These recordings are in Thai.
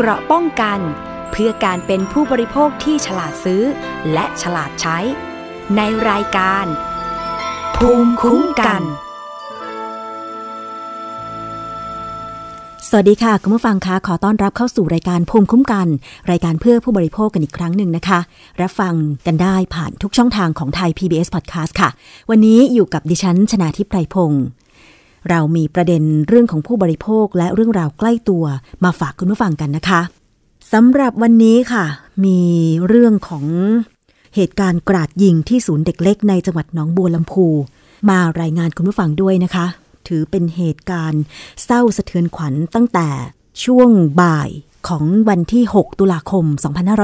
เกราะป้องกันเพื่อการเป็นผู้บริโภคที่ฉลาดซื้อ และฉลาดใช้ ในรายการ ภูมิคุ้มกัน สวัสดีค่ะคุณผู้ฟังคะขอต้อนรับเข้าสู่รายการภูมิคุ้มกัน รายการเพื่อผู้บริโภคกันอีกครั้งหนึ่งนะคะ รับฟังกันได้ผ่านทุกช่องทางของไทย PBS Podcast ค่ะ วันนี้อยู่กับดิฉันชนาทิพไพรพงศ์เรามีประเด็นเรื่องของผู้บริโภคและเรื่องราวใกล้ตัวมาฝากคุณผู้ฟังกันนะคะ สำหรับวันนี้ค่ะ มีเรื่องของเหตุการณ์กราดยิงที่ศูนย์เด็กเล็กในจังหวัดน้องบัวลำพู มารายงานคุณผู้ฟังด้วยนะคะ ถือเป็นเหตุการณ์เศร้าสะเทือนขวัญตั้งแต่ ช่วงบ่ายของวันที่ 6 ตุลาคม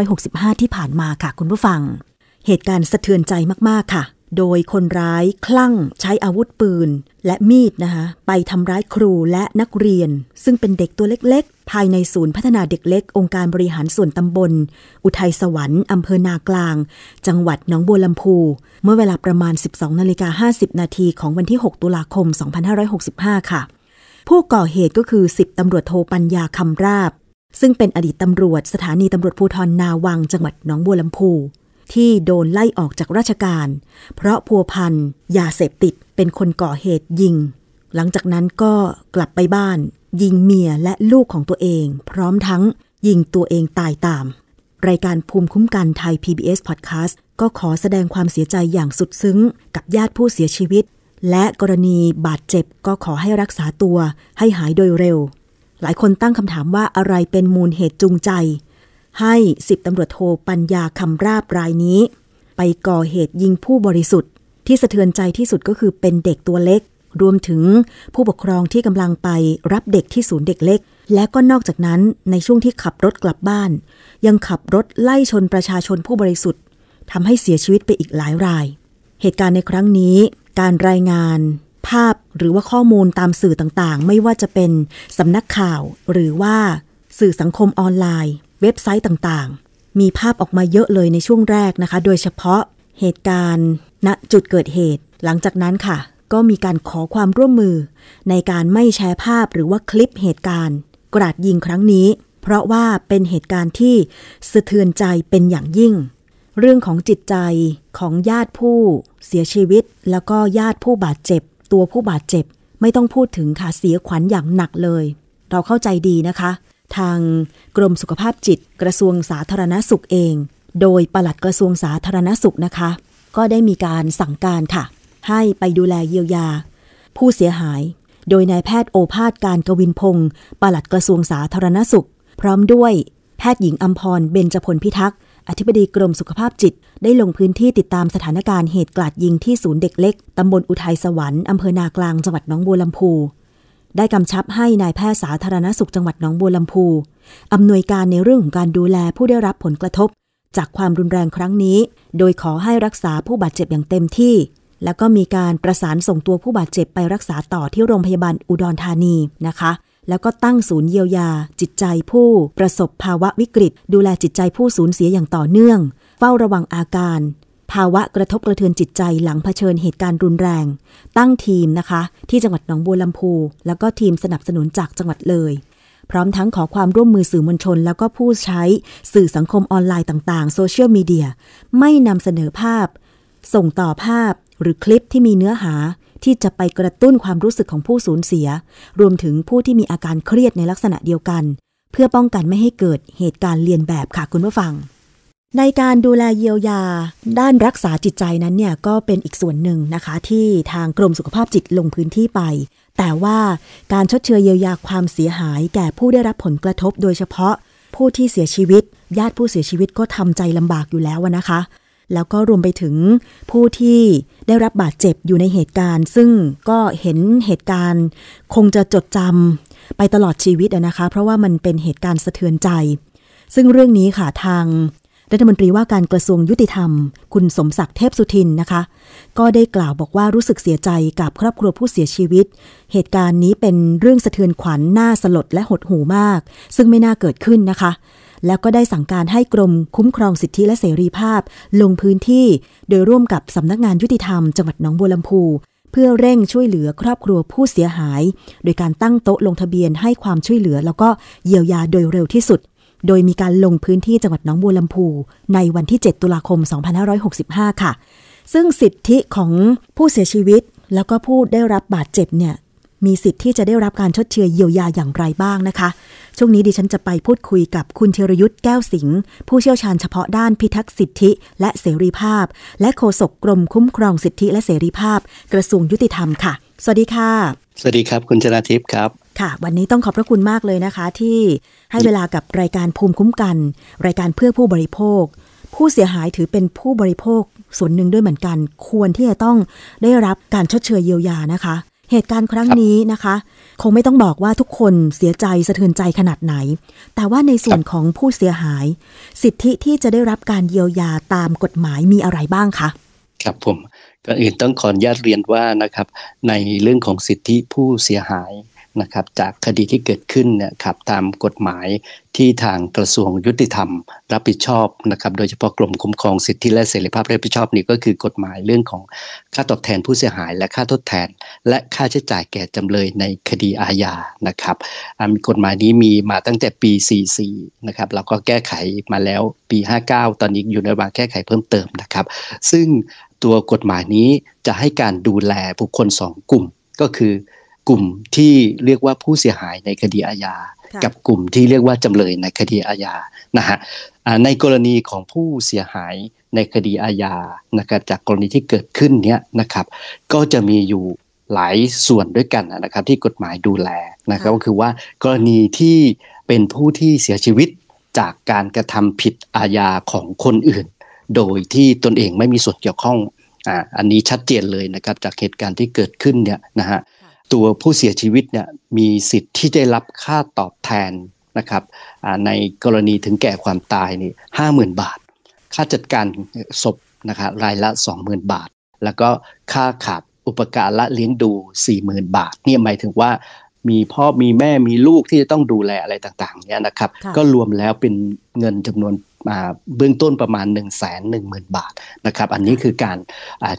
2565 ที่ผ่านมาค่ะคุณผู้ฟัง เหตุการณ์สะเทือนใจมากๆค่ะโดยคนร้ายคลั่ง ใช้อาวุธปืนและมีดนะคะไปทำร้ายครูและนักเรียน ซึ่งเป็นเด็กตัวเล็กๆ ภายในศูนย์พัฒนาเด็กเล็กองค์การบริหารส่วนตำบล อุทัยสวรรค์อำเภอนากลาง จังหวัดหนองบัวลำพู เมื่อเวลาประมาณ 12 นาฬิกา50 นาทีของวันที่ 6 ตุลาคม 2565 ค่ะ ผู้ก่อเหตุก็คือ 10 ตำรวจโทปัญญาคำราบ ซึ่งเป็นอดีตตำรวจสถานีตำรวจภูธรนาวัง จังหวัดหนองบัวลำพูที่โดนไล่ออกจากราชการ เพราะพัวพันยาเสพติดเป็นคนก่อเหตุยิงหลังจากนั้นก็กลับไปบ้าน ยิงเมียและลูกของตัวเอง พร้อมทั้งยิงตัวเองตายตาม รายการภูมิคุ้มกันไทย PBS Podcast ก็ขอแสดงความเสียใจอย่างสุดซึ้ง กับญาติผู้เสียชีวิต และกรณีบาดเจ็บก็ขอให้รักษาตัวให้หายโดยเร็ว หลายคนตั้งคำถามว่าอะไรเป็นมูลเหตุจูงใจให้สิบตำรวจโทปัญญาคำราบรายนี้ ไปก่อเหตุยิงผู้บริสุทธิ์ที่สะเทือนใจที่สุดก็คือเป็นเด็กตัวเล็ก รวมถึงผู้ปกครองที่กำลังไปรับเด็กที่ศูนย์เด็กเล็ก และก็นอกจากนั้นในช่วงที่ขับรถกลับบ้าน ยังขับรถไล่ชนประชาชนผู้บริสุทธิ์ทำให้เสียชีวิตไปอีกหลายราย เหตุการณ์ในครั้งนี้ การรายงาน ภาพหรือว่าข้อมูลตามสื่อต่างๆ ไม่ว่าจะเป็นสำนักข่าว หรือว่าสื่อสังคมออนไลน์เว็บไซต์ต่าง ๆ มีภาพออกมาเยอะเลยในช่วงแรกนะคะ โดยเฉพาะเหตุการณ์ ณจุดเกิดเหตุ หลังจากนั้นค่ะ ก็มีการขอความร่วมมือ ในการไม่แชร์ภาพหรือว่าคลิปเหตุการณ์ กราดยิงครั้งนี้ เพราะว่าเป็นเหตุการณ์ที่สะเทือนใจเป็นอย่างยิ่ง เรื่องของจิตใจของญาติผู้ เสียชีวิต แล้วก็ญาติผู้บาดเจ็บ ตัวผู้บาดเจ็บ ไม่ต้องพูดถึงค่ะเสียขวัญอย่างหนักเลย เราเข้าใจดีนะคะทางกรมสุขภาพจิตกระทรวงสาธารณสุขเอง โดยปลัดกระทรวงสาธารณสุขนะคะ ก็ได้มีการสั่งการค่ะ ให้ไปดูแลเยียวยา ผู้เสียหาย โดยนายแพทย์โอภาสการกวินพงศ์ปลัดกระทรวงสาธารณสุขพร้อมด้วยแพทย์หญิงอัมพรเบญจพลพิทักษ์ อธิบดีกรมสุขภาพจิตได้ลงพื้นที่ติดตามสถานการณ์เหตุกลาดยิงที่ศูนย์เด็กเล็กตำบลอุทัยสวรรค์อำเภอนากลางจังหวัดน้องบัวลำพูได้กำชับให้นายแพทย์สาธารณสุขจังหวัดหนองบัวลำพูอำนวยการในเรื่องของการดูแลผู้ได้รับผลกระทบ จากความรุนแรงครั้งนี้ โดยขอให้รักษาผู้บาดเจ็บอย่างเต็มที่ แล้วก็มีการประสานส่งตัวผู้บาดเจ็บไปรักษาต่อที่โรงพยาบาลอุดรธานีนะคะ แล้วก็ตั้งศูนย์เยียวยา จิตใจผู้ประสบภาวะวิกฤต ดูแลจิตใจผู้สูญเสียอย่างต่อเนื่อง เฝ้าระวังอาการภาวะกระทบกระเทือนจิตใจหลังเผชิญเหตุการณ์รุนแรง ตั้งทีมนะคะที่จังหวัดหนองบัวลำพู แล้วก็ทีมสนับสนุนจากจังหวัดเลย พร้อมทั้งขอความร่วมมือสื่อมวลชน แล้วก็ผู้ใช้สื่อสังคมออนไลน์ต่างๆ โซเชียลมีเดีย ไม่นำเสนอภาพ ส่งต่อภาพหรือคลิปที่มีเนื้อหา ที่จะไปกระตุ้นความรู้สึกของผู้สูญเสีย รวมถึงผู้ที่มีอาการเครียดในลักษณะเดียวกัน เพื่อป้องกันไม่ให้เกิดเหตุการณ์เลียนแบบค่ะคุณผู้ฟังในการดูแลเยียวยา ด้านรักษาจิตใจนั้นเนี่ยก็เป็นอีกส่วนหนึ่งนะคะที่ทางกรมสุขภาพจิตลงพื้นที่ไป แต่ว่าการชดเชยเยียวยาความเสียหายแก่ผู้ได้รับผลกระทบโดยเฉพาะ ผู้ที่เสียชีวิตญาติผู้เสียชีวิตก็ทำใจลำบากอยู่แล้วนะคะ แล้วก็รวมไปถึงผู้ที่ได้รับบาดเจ็บอยู่ในเหตุการณ์ ซึ่งก็เห็นเหตุการณ์ คงจะจดจำไปตลอดชีวิตนะคะ เพราะว่ามันเป็นเหตุการณ์สะเทือนใจ ซึ่งเรื่องนี้ค่ะทางรัฐมนตรีว่าการกระทรวงยุติธรรม คุณสมศักดิ์เทพสุทินนะคะ ก็ได้กล่าวบอกว่ารู้สึกเสียใจกับครอบครัวผู้เสียชีวิต เหตุการณ์นี้เป็นเรื่องสะเทือนขวัญนน่าสลดและหดหู่มาก ซึ่งไม่น่าเกิดขึ้นนะคะ แล้วก็ได้สั่งการให้กรมคุ้มครองสิทธิและเสรีภาพลงพื้นที่โดยร่วมกับสำนักงานยุติธรรมจังหวัดหนองบัวลำพูเพื่อเร่งช่วยเหลือครอบครัวผู้เสียหาย โดยการตั้งโต๊ะลงทะเบียนให้ความช่วยเหลือ แล้วก็เยียวยาโดยเร็วที่สุดโดยมีการลงพื้นที่จังหวัดน้องบัวลำพู ในวันที่ 7 ตุลาคม 2565 ค่ะ ซึ่งสิทธิของผู้เสียชีวิต แล้วก็ผู้ได้รับบาดเจ็บเนี่ย มีสิทธิที่จะได้รับการชดเชยเยียวยาอย่างไรบ้างนะคะ ช่วงนี้ดิฉันจะไปพูดคุยกับคุณเทรยุทธ์แก้วสิงห์ผู้เชี่ยวชาญเฉพาะด้านพิทักษ์สิทธิและเสรีภาพและโฆษกกรมคุ้มครองสิทธิและเสรีภาพ กระทรวงยุติธรรมค่ะ สวัสดีค่ะ สวัสดีครับคุณชนาทิพย์ครับค่ะ วันนี้ต้องขอบพระคุณมากเลยนะคะที่ให้เวลากับรายการภูมิคุ้มกัน รายการเพื่อผู้บริโภค ผู้เสียหายถือเป็นผู้บริโภคส่วนหนึ่งด้วยเหมือนกัน ควรที่จะต้องได้รับการชดเชยเยียวยานะคะ เหตุการณ์ครั้งนี้นะคะ คงไม่ต้องบอกว่าทุกคนเสียใจสะเทือนใจขนาดไหน แต่ว่าในส่วนของผู้เสียหาย สิทธิที่จะได้รับการเยียวยาตามกฎหมายมีอะไรบ้างคะครับผมก่อนอื่นต้องขออนุญาตเรียนว่านะครับในเรื่องของสิทธิผู้เสียหายนะครับจากคดีที่เกิดขึ้นเนี่ยครับตามกฎหมายที่ทางกระทรวงยุติธรรม รับผิดชอบนะครับโดยเฉพาะกรมคุ้มครองสิทธิและเสรีภาพรับผิดชอบนี่ก็คือกฎหมายเรื่องของค่าตอบแทนผู้เสียหาย และค่าทดแทน และค่าใช้จ่ายแก่จำเลยในคดีอาญานะครับกฎหมายนี้มีมาตั้งแต่ปี 44 นะครับเราก็แก้ไขมาแล้วปี 59 ตอนนี้อยู่ในระหว่างแก้ไขเพิ่มเติมนะครับ ซึ่งตัวกฎหมายนี้จะให้การดูแลบุคคล 2 กลุ่มก็คือกลุ่มที่เรียกว่าผู้เสียหายในคดีอาญากับกลุ่มที่เรียกว่าจำเลยในคดีอาญานะฮะในกรณีของผู้เสียหายในคดีอาญานะครับจากกรณีที่เกิดขึ้นเนี้ยนะครับ ก็จะมีอยู่หลายส่วนด้วยกันนะครับ ที่กฎหมายดูแลนะครับก็คือว่ากรณีที่เป็นผู้ที่เสียชีวิตจากการกระทำผิดอาญาของคนอื่น โดยที่ตนเองไม่มีส่วนเกี่ยวข้องอ่าอันนี้ชัดเจนเลยนะครับจากเหตุการณ์ที่เกิดขึ้นเนี่ยนะฮะตัวผู้เสียชีวิตเนี่ยมีสิทธิ์ที่ได้รับค่าตอบแทนนะครับในกรณีถึงแก่ความตายนี่ห้าหมื่นบาท ค่าจัดการศพนะครับรายละ 20,000 บาท แล้วก็ค่าขาดอุปการะเลี้ยงดู 40,000 บาท เนี่ยหมายถึงว่ามีพ่อ มีแม่มีลูกที่จะต้องดูแลอะไรต่างๆเนี่ยนะครับก็รวมแล้วเป็นเงินจำนวนเบื้องต้นประมาณ1ึ0 0 0สบาทนะครับอันนี้คือการ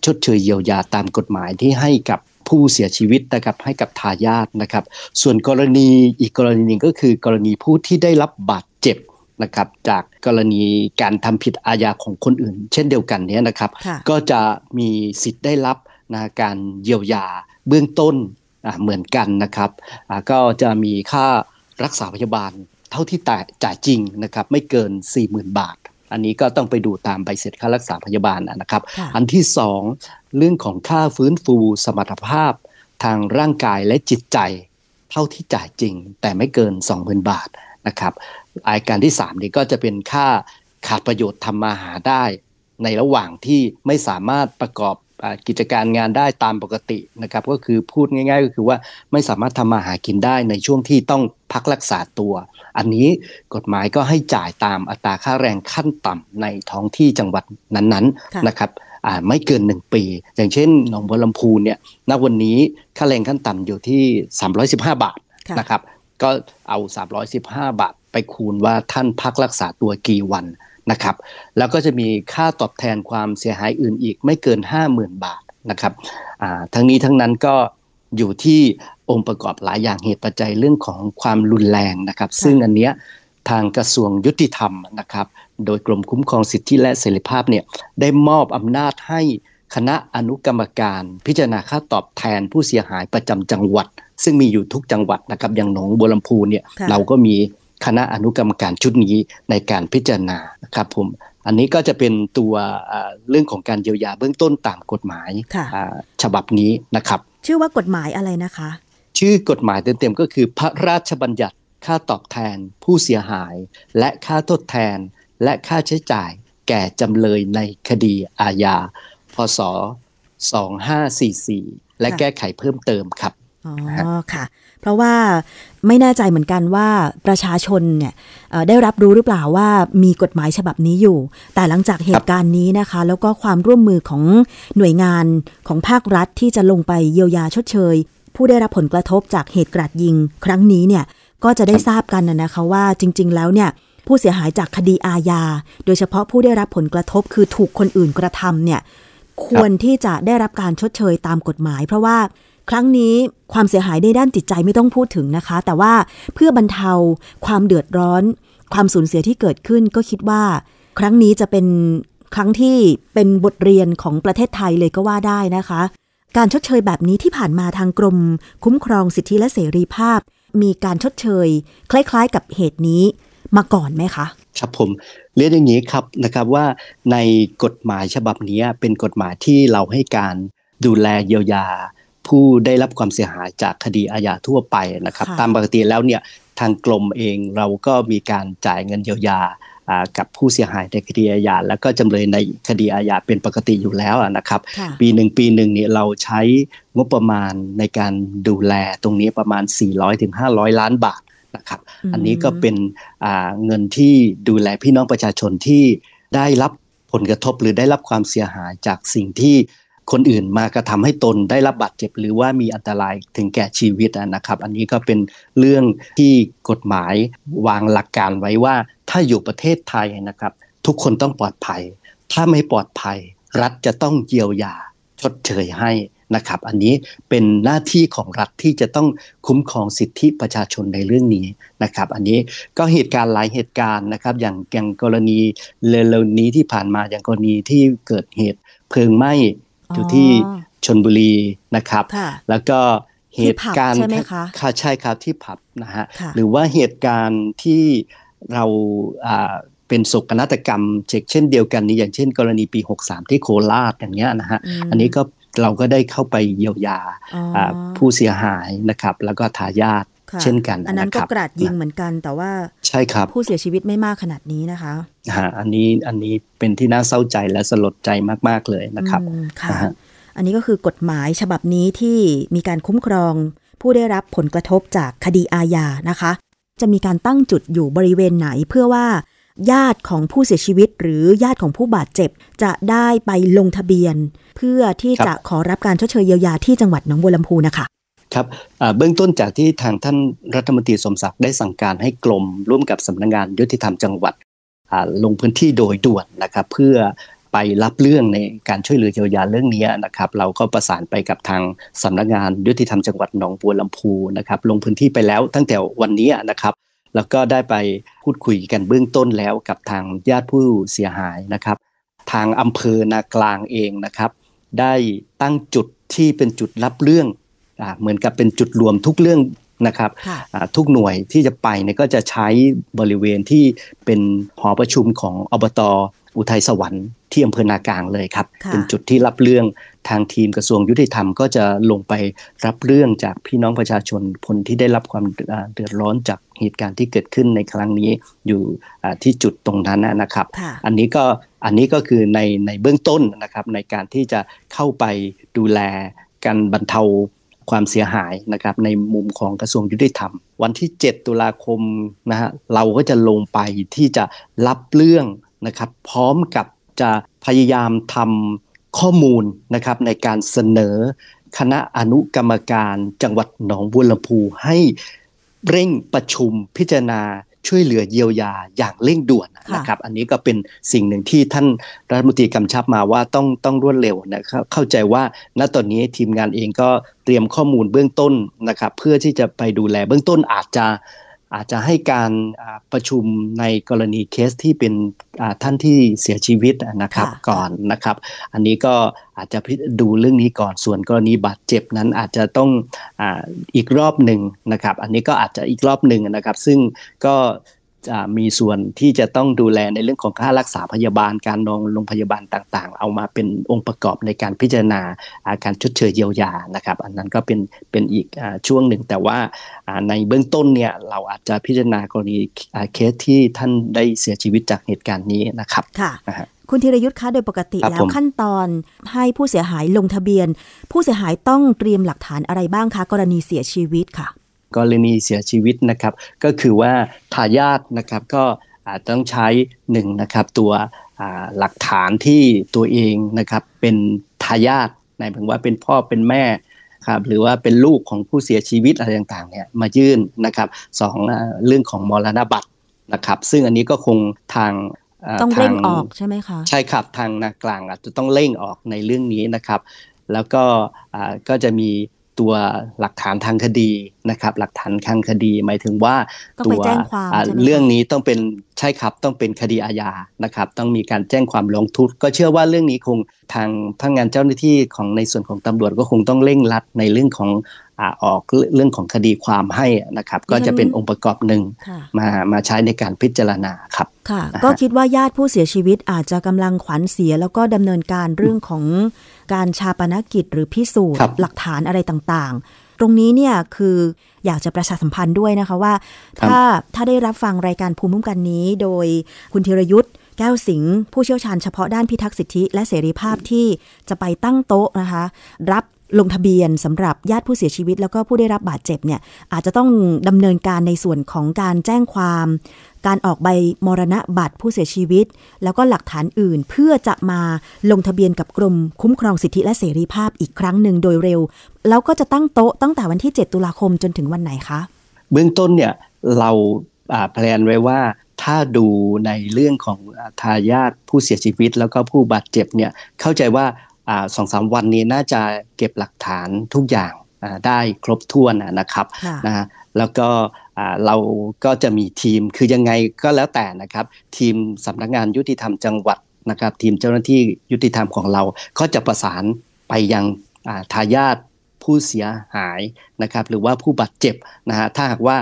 ชดเชยเยียวยาตามกฎหมายที่ให้กับผู้เสียชีวิตนะครับให้กับทายาทนะครับส่วนกรณีอีกกรณีหนึ่งก็คือ กรณีผู้ที่ได้รับบาดเจ็บนะครับจากกรณีการทำผิดอาญาของคนอื่น เช่นเดียวกันนี้นะครับ ก็จะมีสิทธิ์ได้รับนะการเยียวยาเบื้องต้นเหมือนกันนะครับก็จะมีค่ารักษาพยาบาลเท่าที่จ่ายจริงนะครับไม่เกิน 40,000 บาทอันนี้ก็ต้องไปดูตามใบเสร็จค่ารักษาพยาบาลนะครับ อันที่สองเรื่องของค่าฟื้นฟูสมรรถภาพ ทางร่างกายและจิตใจเท่าที่จ่ายจริง แต่ไม่เกิน 20,000บาทนะครับ รายการที่3นี่ก็จะเป็นค่าขาดประโยชน์ทำมาหาได้ ในระหว่างที่ไม่สามารถประกอบกิจการงานได้ตามปกตินะครับก็คือพูดง่ายๆ ก็คือว่าไม่สามารถทำมาหากินได้ในช่วงที่ต้องพักรักษาตัว อันนี้กฎหมายก็ให้จ่ายตามอัตราค่าแรงขั้นต่ำในท้องที่จังหวัดนั้นๆนะครับไม่เกินหนึ่งปี อย่างเช่นหนองบัวลำพูเนี่ยณวันนี้ค่าแรงขั้นต่ำอยู่ที่ 315 บาทนะครับก็เอา 315 บาทไปคูณว่าท่านพักรักษาตัวกี่วันนะครับแล้วก็จะมีค่าตอบแทนความเสียหายอื่นอีก ไม่เกิน 50,000 บาทนะครับทั้งนี้ทั้งนั้นก็อยู่ที่องค์ประกอบหลายอย่างเหตุปัจจัยเรื่องของความรุนแรงนะครับ ซึ่งอันเนี้ยทางกระทรวงยุติธรรมนะครับโดยกรมคุ้มครองสิทธิและเสรีภาพเนี่ยได้มอบอำนาจให้คณะอนุกรรมการ พิจารณาค่าตอบแทนผู้เสียหายประจำจังหวัด ซึ่งมีอยู่ทุกจังหวัดนะครับอย่างหนองบัวลำพูเนี่ยเราก็มีคณะอนุกรรมการชุดนี้ในการพิจารณาครับผม อันนี้ก็จะเป็นตัวเรื่องของการเยียวยาเบื้องต้นตามกฎหมายฉบับนี้นะครับ ชื่อว่ากฎหมายอะไรนะคะ ชื่อกฎหมายเต็มๆก็คือ พระราชบัญญัติค่าตอบแทนผู้เสียหาย และค่าทดแทนและค่าใช้จ่าย แก่จำเลยในคดีอาญา พศ 2544 และแก้ไขเพิ่มเติมครับอ๋อค่ะเพราะว่าไม่แน่ใจเหมือนกันว่าประชาชนเนี่ยได้รับรู้หรือเปล่าว่ามีกฎหมายฉบับนี้อยู่ แต่หลังจากเหตุการณ์นี้นะคะแล้วก็ความร่วมมือของหน่วยงานของภาครัฐที่จะลงไปเยียวยาชดเชย ผู้ได้รับผลกระทบจากเหตุกราดยิง ครั้งนี้เนี่ยก็จะได้ทราบกันนะคะว่า จริงๆแล้วเนี่ยผู้เสียหายจากคดีอาญาโดยเฉพาะผู้ได้รับผลกระทบคือถูกคนอื่นกระทำเนี่ยควรที่จะได้รับการชดเชยตามกฎหมาย เพราะว่าครั้งนี้ความเสียหายในด้านจิตใจไม่ต้องพูดถึงนะคะ แต่ว่าเพื่อบรรเทา ความเดือดร้อน ความสูญเสียที่เกิดขึ้นก็คิดว่า ครั้งนี้จะเป็นครั้งที่เป็นบทเรียนของประเทศไทยเลยก็ว่าได้นะคะ การชดเชยแบบนี้ที่ผ่านมาทางกรมคุ้มครองสิทธิและเสรีภาพ มีการชดเชย คล้ายๆกับเหตุนี้มาก่อนไหมคะ ครับผมเรียนอย่างนี้ครับนะครับว่า ในกฎหมายฉบับนี้เป็นกฎหมายที่เราให้การดูแลเยียวยาผู้ได้รับความเสียหายจากคดีอาญาทั่วไปนะครับ ตามปกติแล้วเนี่ยทางกรมเองเราก็มีการจ่ายเงินเยียวยากับผู้เสียหายในคดีอาญาแล้วก็จำเลยในคดีอาญาเป็นปกติอยู่แล้วนะครับ ปีหนึ่งปีหนึ่งเนี่ยเราใช้งบประมาณในการดูแลตรงนี้ประมาณ 400-500ล้านบาทนะครับอันนี้ก็เป็นเงินที่ดูแลพี่น้องประชาชนที่ได้รับผลกระทบ หรือได้รับความเสียหายจากสิ่งที่คนอื่นมากระทำให้ตนได้รับบาดเจ็บ หรือว่ามีอันตรายถึงแก่ชีวิตนะครับ อันนี้ก็เป็นเรื่องที่กฎหมายวางหลักการไว้ว่าถ้าอยู่ประเทศไทยนะครับทุกคนต้องปลอดภัย ถ้าไม่ปลอดภัย รัฐจะต้องเยียวยาชดเชยให้นะครับ อันนี้เป็นหน้าที่ของรัฐที่จะต้องคุ้มครองสิทธิประชาชนในเรื่องนี้นะครับ อันนี้ก็เหตุการณ์หลายเหตุการณ์นะครับ อย่างงกรณีเร็วๆนี้ที่ผ่านมาอย่างกรณีที่เกิดเหตุเพลิงไหม้อยู่ที่ชนบุรีนะครับ แล้วก็เหตุการณ์ค่ะใช่ครับ ที่ผับนะฮะ หรือว่าเหตุการณ์ที่เราเป็นศกนาฏกรรมเช่นเดียวกันนี้อย่างเช่นกรณีปี63 ที่โคราชอย่างเงี้ยนะฮะ อันนี้ก็เราก็ได้เข้าไปเยียวยาผู้เสียหายนะครับแล้วก็ทายาทเช่นกันอันนั้นก็กราดยิงเหมือนกัน แต่ว่าใช่ครับผู้เสียชีวิตไม่มากขนาดนี้นะคะฮะอันนี้อันนี้เป็นที่น่าเศร้าใจและสลดใจมากๆเลยนะครับค่ะอันนี้ก็คือกฎหมายฉบับนี้ที่มีการคุ้มครอง ผู้ได้รับผลกระทบจากคดีอาญานะคะ จะมีการตั้งจุดอยู่บริเวณไหน เพื่อว่าญาติของผู้เสียชีวิต หรือญาติของผู้บาดเจ็บจะได้ไปลงทะเบียน เพื่อที่จะขอรับการชดเชยเยียวยา ที่จังหวัดหนองบัวลำพูนะคะครับเบื้องต้นจากที่ทางท่านรัฐมนตรีสมศักดิ์ได้สั่งการให้กรมร่วมกับสำนักงงานยุติธรรมจังหวัดลงพื้นที่โดยด่วนนะครับ เพื่อไปรับเรื่องในการช่วยเหลือเยียวยาเรื่องนี้นะครับ เราก็ประสานไปกับทางสำนักงานยุติธรรมจังหวัดหนองบัวลำพูนะครับ ลงพื้นที่ไปแล้วตั้งแต่วันนี้นะครับ แล้วก็ได้ไปพูดคุยกันเบื้องต้นแล้วกับทางญาติผู้เสียหายนะครับ ทางอำเภอนากลางเองนะครับ ได้ตั้งจุดที่เป็นจุดรับเรื่องเหมือนกับเป็นจุดรวมทุกเรื่องนะครับทุกหน่วยที่จะไปเนี่ยก็จะใช้บริเวณที่เป็นหอประชุมของอบต อุทัยสวรรค์ที่อำเภอนากลางเลยครับเป็นจุดที่รับเรื่องทางทีมกระทรวงยุติธรรม ก็จะลงไปรับเรื่องจากพี่น้องประชาชนคนที่ได้รับความเดือดร้อนจากเหตุการณ์ที่เกิดขึ้นในครั้งนี้อยู่ที่จุดตรงนั้นนะครับอันนี้ก็อันนี้ก็คือในในเบื้องต้นนะครับในการที่จะเข้าไปดูแลการบรรเทาความเสียหายนะครับในมุมของกระทรวงยุติธรรม วันที่ 7 ตุลาคมนะฮะเราก็จะลงไปที่จะรับเรื่องนะครับพร้อมกับจะพยายามทำข้อมูลนะครับในการเสนอคณะอนุกรรมการจังหวัดหนองบัวลำพูให้เร่งประชุมพิจารณาช่วยเหลือเยียวยาอย่างเร่งด่วนนะครับ อันนี้ก็เป็นสิ่งหนึ่งที่ท่านรัฐมนตรีกำชับมาว่าต้องต้องรวดเร็วนะครับ เข้าใจว่าณตอนนี้ทีมงานเองก็เตรียมข้อมูลเบื้องต้นนะครับ เพื่อที่จะไปดูแลเบื้องต้นอาจจะอาจจะให้การประชุมในกรณีเคสที่เป็นท่านที่เสียชีวิตนะครับก่อนนะครับ อันนี้ก็อาจจะดูเรื่องนี้ก่อนส่วนกรณีบาดเจ็บนั้นอาจจะต้องออีกรอบหนึ่งนะครับ อันนี้ก็อาจจะอีกรอบหนึ่งนะครับซึ่งก็จะมีส่วนที่จะต้องดูแลในเรื่องของค่ารักษาพยาบาลการนองโรงพยาบาลต่างๆ เอามาเป็นองค์ประกอบในการพิจารณาอาการชดเชยเยียวยานะครับ อันนั้นก็เป็นเป็นอีกช่วงหนึ่งแต่ว่าในเบื้องต้นเนี่ยเราอาจจะพิจารณากรณีเคส ที่ท่านได้เสียชีวิตจากเหตุการณ์นี้นะครับค่ะคุณธีรยุทธ์คะโดยปกติแล้วขั้นตอนให้ผู้เสียหายลงทะเบียน ผู้เสียหายต้องเตรียมหลักฐานอะไรบ้างคะกรณีเสียชีวิตค่ะกรณีเสียชีวิตนะครับ ก็คือว่าทายาทนะครับก็อาจต้องใช้หนึ่งนะครับ ตัวหลักฐานที่ตัวเองนะครับ เป็นทายาทในแปลงว่าเป็นพ่อเป็นแม่ครับหรือว่าเป็นลูกของผู้เสียชีวิตอะไรต่างๆ เนี่ย มายื่นนะครับสองเรื่องของมรณบัตรนะครับ ซึ่งอันนี้ก็คงทางต้องเร่งออกใช่ไหมคะใช่ครับทางนากลางอาจจะต้องเร่งออกในเรื่องนี้นะครับ แล้วก็ก็จะมีตัวหลักฐานทางคดีนะครับ หลักฐานทางคดีหมายถึงว่าตัวเรื่องนี้ต้องเป็นใช่ครับต้องเป็นคดีอาญานะครับ ต้องมีการแจ้งความร้องทุกข์ก็เชื่อว่าเรื่องนี้คงทางพนักงานเจ้าหน้าที่ของในส่วนของตำรวจก็คงต้องเร่งรัดในเรื่องของออกเรื่องของคดีความให้นะครับก็จะเป็นองค์ประกอบหนึ่งมามาใช้ในการพิจารณาครับค่ะก็คิดว่าญาติผู้เสียชีวิต อาจจะกำลังขวัญเสีย แล้วก็ดำเนินการเรื่องของการชาปนกิจหรือพิสูจน์หลักฐานอะไรต่างๆ ตรงนี้เนี่ยคืออยากจะประชาสัมพันธ์ด้วยนะคะว่า ถ้าถ้าได้รับฟังรายการภูมิคุ้มกันนี้ โดยคุณธีรยุทธ์แก้วสิงห์ผู้เชี่ยวชาญเฉพาะด้านพิทักษ์สิทธิและเสรีภาพที่จะไปตั้งโต๊ะนะคะ รับลงทะเบียนสำหรับญาติผู้เสียชีวิต แล้วก็ผู้ได้รับบาดเจ็บเนี่ยอาจจะต้องดำเนินการในส่วนของการแจ้งความ การออกใบมรณะบัตรผู้เสียชีวิต แล้วก็หลักฐานอื่นเพื่อจะมาลงทะเบียนกับกรม คุ้มครองสิทธิและเสรีภาพอีกครั้งหนึ่งโดยเร็วแล้วก็จะตั้งโต๊ะตั้งแต่วันที่ 7 ตุลาคมจนถึงวันไหนคะเบื้องต้นเนี่ย เราแพลนไว้ว่าถ้าดูในเรื่องของทายาทผู้เสียชีวิต แล้วก็ผู้บาดเจ็บเนี่ยเข้าใจว่าสองสามวันนี้น่าจะเก็บหลักฐานทุกอย่างได้ครบถ้วนนะครับนะแล้วก็เราก็จะมีทีมคือยังไงก็แล้วแต่นะครับทีมสำนักงานยุติธรรมจังหวัดนะครับทีมเจ้าหน้าที่ยุติธรรมของเราก็จะประสานไปยังทายาทผู้เสียหายนะครับหรือว่าผู้บาดเจ็บนะฮะถ้าหากว่า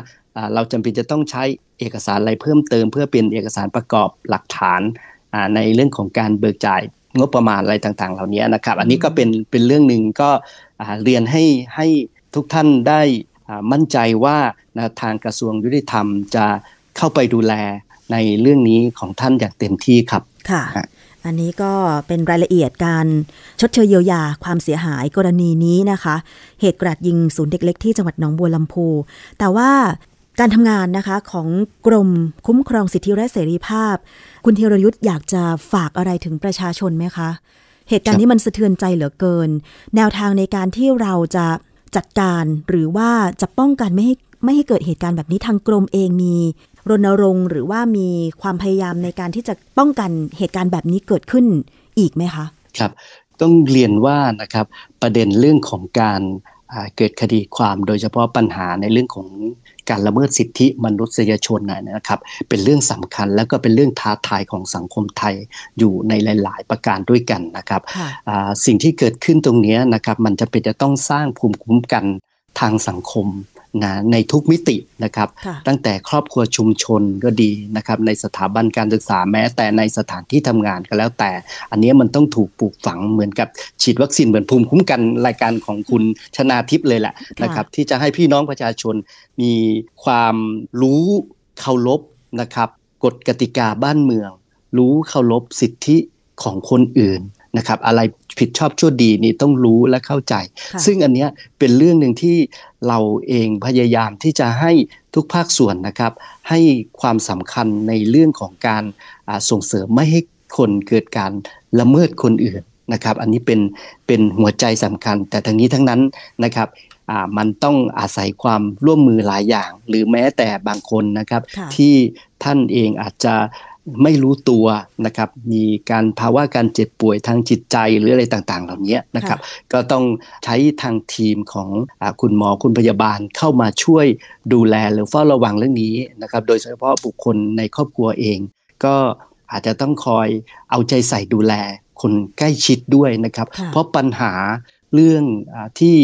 เราจำเป็นจะต้องใช้เอกสารอะไรเพิ่มเติม เพื่อเป็นเอกสารประกอบหลักฐานในเรื่องของการเบิกจ่ายงบประมาณอะไรต่างๆ เหล่านี้นะครับ อันนี้ก็เป็นเป็นเรื่องหนึ่งก็เรียนให้ให้ทุกท่านได้มั่นใจว่าทางกระทรวงยุติธรรมจะเข้าไปดูแลในเรื่องนี้ของท่านอย่างเต็มที่ครับ ค่ะ อันนี้ก็เป็นรายละเอียดการชดเชยเยียวยาความเสียหายกรณีนี้นะคะ เหตุกราดยิงศูนย์เด็กเล็กที่จังหวัดหนองบัวลำพู แต่ว่าการทำงานนะคะของกรมคุ้มครองสิทธิและเสรีภาพ คุณธีรยุทธ์อยากจะฝากอะไรถึงประชาชนไหมคะ เหตุการณ์นี้มันสะเทือนใจเหลือเกิน แนวทางในการที่เราจะจัดการหรือว่าจะป้องกันไม่ให้ไม่ให้เกิดเหตุการณ์แบบนี้ทางกรมเองมีรณรงค์ หรือว่ามีความพยายามในการที่จะป้องกันเหตุการณ์แบบนี้เกิดขึ้นอีกไหมคะครับ ต้องเรียนว่านะครับประเด็นเรื่องของการเกิดคดีความโดยเฉพาะปัญหาในเรื่องของการละเมิดสิทธิมนุษยชนนะครับเป็นเรื่องสำคัญแล้วก็เป็นเรื่องท้าทายของสังคมไทยอยู่ในหลาย ๆ ประการด้วยกันนะครับสิ่งที่เกิดขึ้นตรงนี้นะครับมันจะเป็นจะต้องสร้างภูมิคุ้มกันทางสังคมนะในทุกมิตินะครับตั้งแต่ครอบครัวชุมชนก็ดีนะครับในสถาบันการศึกษาแม้แต่ในสถานที่ทำงานก็แล้วแต่อันนี้มันต้องถูกปลูกฝังเหมือนกับฉีดวัคซีนเหมือนภูมิคุ้มกันรายการของคุณชนาทิพย์เลยแหละนะครับที่จะให้พี่น้องประชาชนมีความรู้เคารพนะครับกฎกติกาบ้านเมือง รู้เคารพสิทธิของคนอื่นนะครับอะไรผิดชอบชั่วดีนี่ต้องรู้และเข้าใจ ซึ่งอันเนี้ยเป็นเรื่องหนึ่งที่เราเองพยายามที่จะให้ทุกภาคส่วนนะครับ ให้ความสำคัญในเรื่องของการส่งเสริมไม่ให้คนเกิดการละเมิดคนอื่นนะครับ อันนี้เป็นเป็นหัวใจสำคัญ แต่ทั้งนี้ทั้งนั้นนะครับมันต้องอาศัยความร่วมมือหลายอย่าง หรือแม้แต่บางคนนะครับที่ท่านเองอาจจะไม่รู้ตัวนะครับ มีการภาวะการเจ็บป่วยทางจิตใจหรืออะไรต่าง ๆ เหล่านี้นะครับ ก็ต้องใช้ทางทีมของอคุณหมอคุณพยาบาลเข้ามาช่วยดูแลหรือเฝ้าระวังเรื่องนี้นะครับ โดยเฉพาะบุคคลในครอบครัวเอง ก็อาจจะต้องคอยเอาใจใส่ดูแล คนใกล้ชิดด้วยนะครับ เพราะปัญหาเรื่องอที่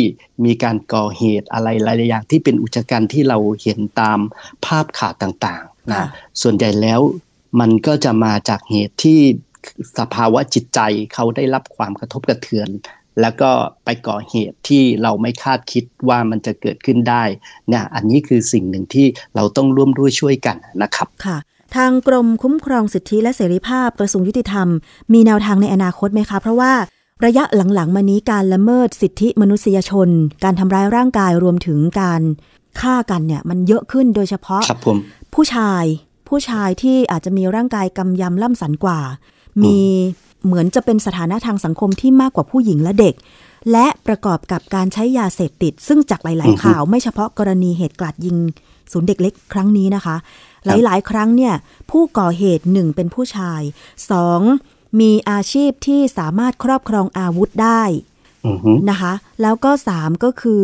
มีการก่อเหตุอะไรหลายอย่าง ที่เป็นอุจจการที่เราเห็นตามภาพข่าวต่างๆนะส่วนใหญ่แล้วมันก็จะมาจากเหตุที่สภาวะจิตใจเขาได้รับความกระทบกระเทือน แล้วก็ไปก่อเหตุที่เราไม่คาดคิดว่ามันจะเกิดขึ้นได้เนี่ยอันนี้คือสิ่งหนึ่งที่เราต้องร่วมด้วยช่วยกันนะครับค่ะ ทางกรมคุ้มครองสิทธิและเสรีภาพกระทรวงยุติธรรม มีแนวทางในอนาคตไหมคะเพราะว่าระยะหลังๆ มานี้การละเมิดสิทธิมนุษยชน การทำร้ายร่างกายรวมถึงการฆ่ากันเนี่ยมันเยอะขึ้นโดยเฉพาะผู้ชายผู้ชายที่อาจจะมีร่างกายกำยำล่ำสันกว่า มีเหมือนจะเป็นสถานะทางสังคมที่มากกว่าผู้หญิงและเด็ก และประกอบกับการใช้ยาเสพติด ซึ่งจากหลายๆข่าว ไม่เฉพาะกรณีเหตุกราดยิงศูนย์เด็กเล็กครั้งนี้นะคะ หลายๆ ครั้งเนี่ย ผู้ก่อเหตุหนึ่งเป็นผู้ชายสองมีอาชีพที่สามารถครอบครองอาวุธได้นะคะ แล้วก็ 3 ก็คือ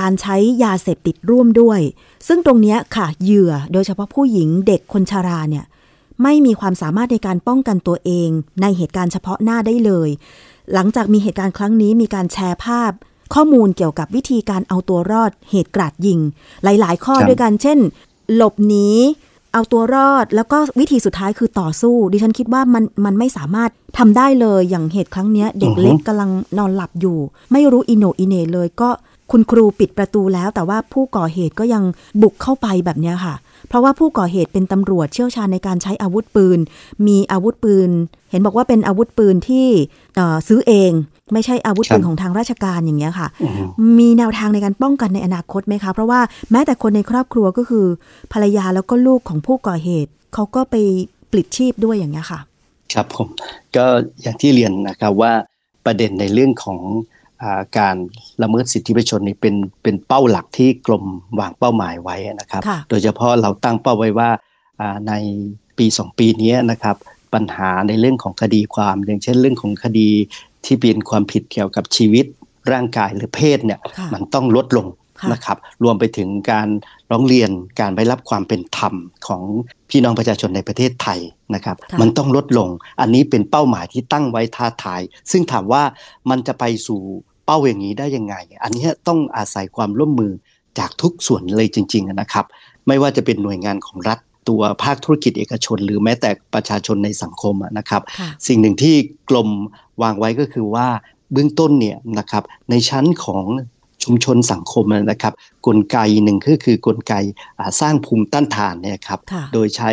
การใช้ยาเสพติดร่วมด้วย ซึ่งตรงนี้ค่ะเหยื่อโดยเฉพาะผู้หญิงเด็กคนชาราเนี่ยไม่มีความสามารถในการป้องกันตัวเอง ในเหตุการณ์เฉพาะหน้าได้เลย หลังจากมีเหตุการณ์ครั้งนี้มีการแชร์ภาพ ข้อมูลเกี่ยวกับวิธีการเอาตัวรอด เหตุกราดยิง หลายๆข้อด้วยกันเช่น หลบหนีเอาตัวรอดแล้วก็วิธีสุดท้ายคือต่อสู้ ดิฉันคิดว่ามันมันไม่สามารถทำได้เลยอย่างเหตุครั้งเนี้ย เด็กเล็กกำลังนอนหลับอยู่ ไม่รู้อินโนอินเนเลยก็คุณครูปิดประตูแล้ว แต่ว่าผู้ก่อเหตุก็ยังบุกเข้าไปแบบนี้ค่ะ เพราะว่าผู้ก่อเหตุเป็นตำรวจเชี่ยวชาญในการใช้อาวุธปืน มีอาวุธปืน เห็นบอกว่าเป็นอาวุธปืนที่ซื้อเองไม่ใช่อาวุธปืนของทางราชการอย่างเงี้ยค่ะ มีแนวทางในการป้องกันในอนาคตไหมคะ เพราะว่า แม้แต่คนในครอบครัวก็คือ ภรรยาแล้วก็ลูกของผู้ก่อเหตุเขาก็ไป ปลิดชีพด้วยอย่างเงี้ยค่ะ ครับผม ก็อย่างที่เรียนนะครับว่าประเด็นในเรื่องของการละเมิดสิทธิประชชนนี่เป็นเป็นเป้าหลักที่กรมวางเป้าหมายไว้นะครับ โดยเฉพาะเราตั้งเป้าไว้ว่าในปี2ปีนี้นะครับปัญหาในเรื่องของคดีความอย่างเช่น เรื่องของคดีที่เป็นความผิดเกี่ยวกับชีวิตร่างกายหรือเพศเนี่ยมันต้องลดลงนะครับรวมไปถึงการร้องเรียนการไม่รับความเป็นธรรมของพี่น้องประชาชนในประเทศไทยนะครับ มันต้องลดลงอันนี้เป็นเป้าหมายที่ตั้งไว้ท้าทาย ซึ่งถามว่ามันจะไปสู่เป้าอย่างนี้ได้ยังไง อันนี้ต้องอาศัยความร่วมมือจากทุกส่วนเลยจริง ๆนะครับ ไม่ว่าจะเป็นหน่วยงานของรัฐตัวภาคธุรกิจเอกชนหรือแม้แต่ประชาชนในสังคมนะครับ สิ่งหนึ่งที่กลมวางไว้ก็คือว่าเบื้องต้นเนี่ยนะครับในชั้นของชุมชนสังคมนะครับ กลไกหนึ่งก็คือกลไกสร้างภูมิต้านทานเนี่ยครับ โดยใช้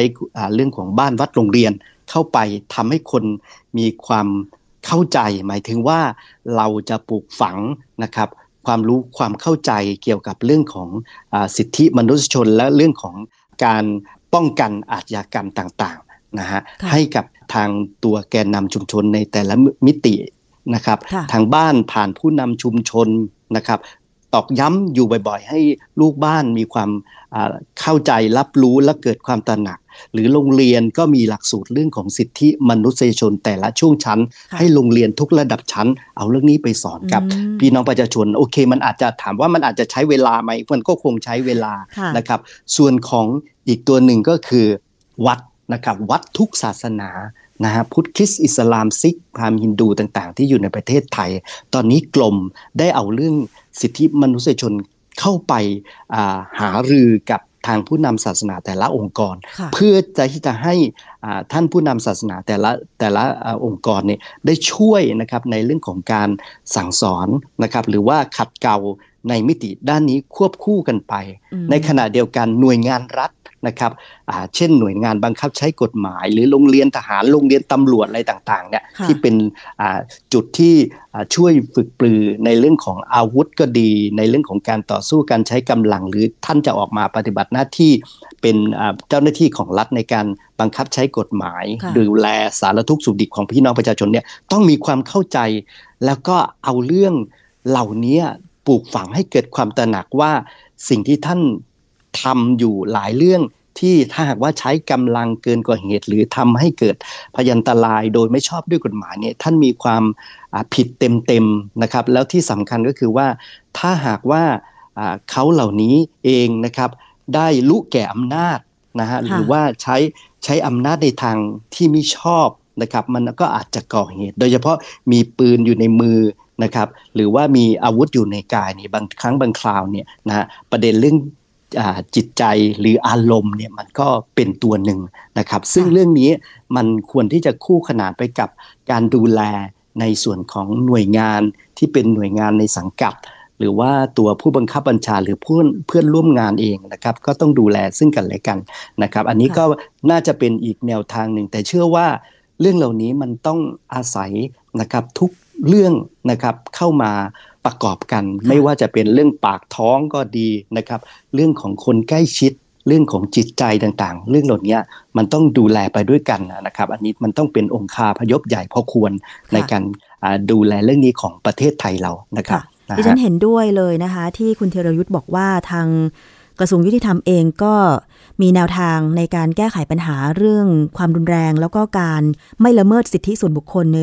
เรื่องของบ้านวัดโรงเรียน เข้าไปทำให้คนมีความเข้าใจหมายถึงว่าเราจะปลูกฝังนะครับ ความรู้ความเข้าใจเกี่ยวกับเรื่องของอสิทธิมนุษยชน และเรื่องของการป้องกันอาชญากรรมต่างๆนะฮะให้กับทางตัวแกนนำชุมชนในแต่ละมิตินะครับ ทางบ้านผ่านผู้นำชุมชนนะครับตอกย้ำอยู่บ่อย ๆ ให้ลูกบ้านมีความเข้าใจรับรู้และเกิดความตระหนัก หรือโรงเรียนก็มีหลักสูตรเรื่องของสิทธิมนุษยชนแต่ละช่วงชั้น ให้โรงเรียนทุกระดับชั้น เอาเรื่องนี้ไปสอนกับพี่น้องประชาชนโอเค มันอาจจะถามว่ามันอาจจะใช้เวลาไหมมันก็คงใช้เวลานะครับส่วนของอีกตัวหนึ่งก็คือวัดนะครับวัดทุกศาสนานะฮะพุทธคริสต์อิสลาม ซิกพราหมณ์ฮินดูต่าง ๆ ที่อยู่ในประเทศไทย ตอนนี้กลมได้เอาเรื่องสิทธิมนุษยชนเข้าไปหารือกับทางผู้นำศาสนาแต่ละองค์กร เพื่อจะที่จะให้ท่านผู้นำศาสนาแต่ละแต่ละองค์กรเนี่ยได้ช่วยนะครับในเรื่องของการสั่งสอนนะครับ หรือว่าขัดเกลาในมิติด้านนี้ควบคู่กันไป ในขณะเดียวกันหน่วยงานรัฐนะครับ เช่นหน่วยงานบังคับใช้กฎหมายหรือโรงเรียนทหารโรงเรียนตำรวจอะไรต่างๆเนี่ยที่เป็นจุดที่ช่วยฝึกปลือในเรื่องของอาวุธก็ดีในเรื่องของการต่อสู้การใช้กำลัง หรือท่านจะออกมาปฏิบัติหน้าที่เป็นเจ้าหน้าที่ของรัฐในการบังคับใช้กฎหมายดูแลสารทุกข์สุขดิบของพี่น้องประชาชนเนี่ยต้องมีความเข้าใจแล้วก็เอาเรื่องเหล่านี้ปลูกฝังให้เกิดความตระหนักว่าสิ่งที่ท่านทำอยู่หลายเรื่องที่ถ้าหากว่าใช้กำลังเกินกว่าเหตุ หรือทำให้เกิดพยันตรายโดยไม่ชอบด้วยกฎหมายเนี่ยท่านมีความผิดเต็มๆนะครับแล้วที่สำคัญก็คือว่าถ้าหากว่าเขาเหล่านี้เองนะครับได้ลุกแก่อำนาจนะฮะหรือว่าใช้ใช้อำนาจในทางที่ไม่ชอบนะครับมันก็อาจจะก่อเหตุ โดยเฉพาะมีปืนอยู่ในมือนะครับหรือว่ามีอาวุธอยู่ในกายนี่บางครั้งบางคราวเนี่ยนะประเด็นเรื่องจิตใจหรืออารมณ์เนี่ยมันก็เป็นตัวหนึ่งนะครับซึ่งเรื่องนี้มันควรที่จะคู่ขนานไปกับการดูแลในส่วนของหน่วยงานที่เป็นหน่วยงานในสังกัด หรือว่าตัวผู้บังคับบัญชาหรือเพื่อนเพื่อนร่วมงานเองนะครับก็ต้องดูแลซึ่งกันและกันนะครับอันนี้ก็น่าจะเป็นอีกแนวทางหนึ่ง แต่เชื่อว่า เรื่องเหล่านี้มันต้องอาศัยนะครับทุกเรื่องนะครับเข้ามาประกอบกัน ไม่ว่าจะเป็นเรื่องปากท้องก็ดีนะครับ เรื่องของคนใกล้ชิดเรื่องของจิตใจต่าง ๆ เรื่องเหล่านี้มันต้องดูแลไปด้วยกันนะครับ อันนี้มันต้องเป็นองค์คาพยพใหญ่พอควรในการดูแลเรื่องนี้ของประเทศไทยเรานะครับดิฉันเห็นด้วยเลยนะคะ ที่คุณเทรยุทธ์บอกว่าทาง กระทรวงยุติธรรมเองก็มีแนวทางในการแก้ไขปัญหาเรื่อง ความรุนแรงแล้วก็การไม่ละเมิดสิทธิส่วนบุคคลใน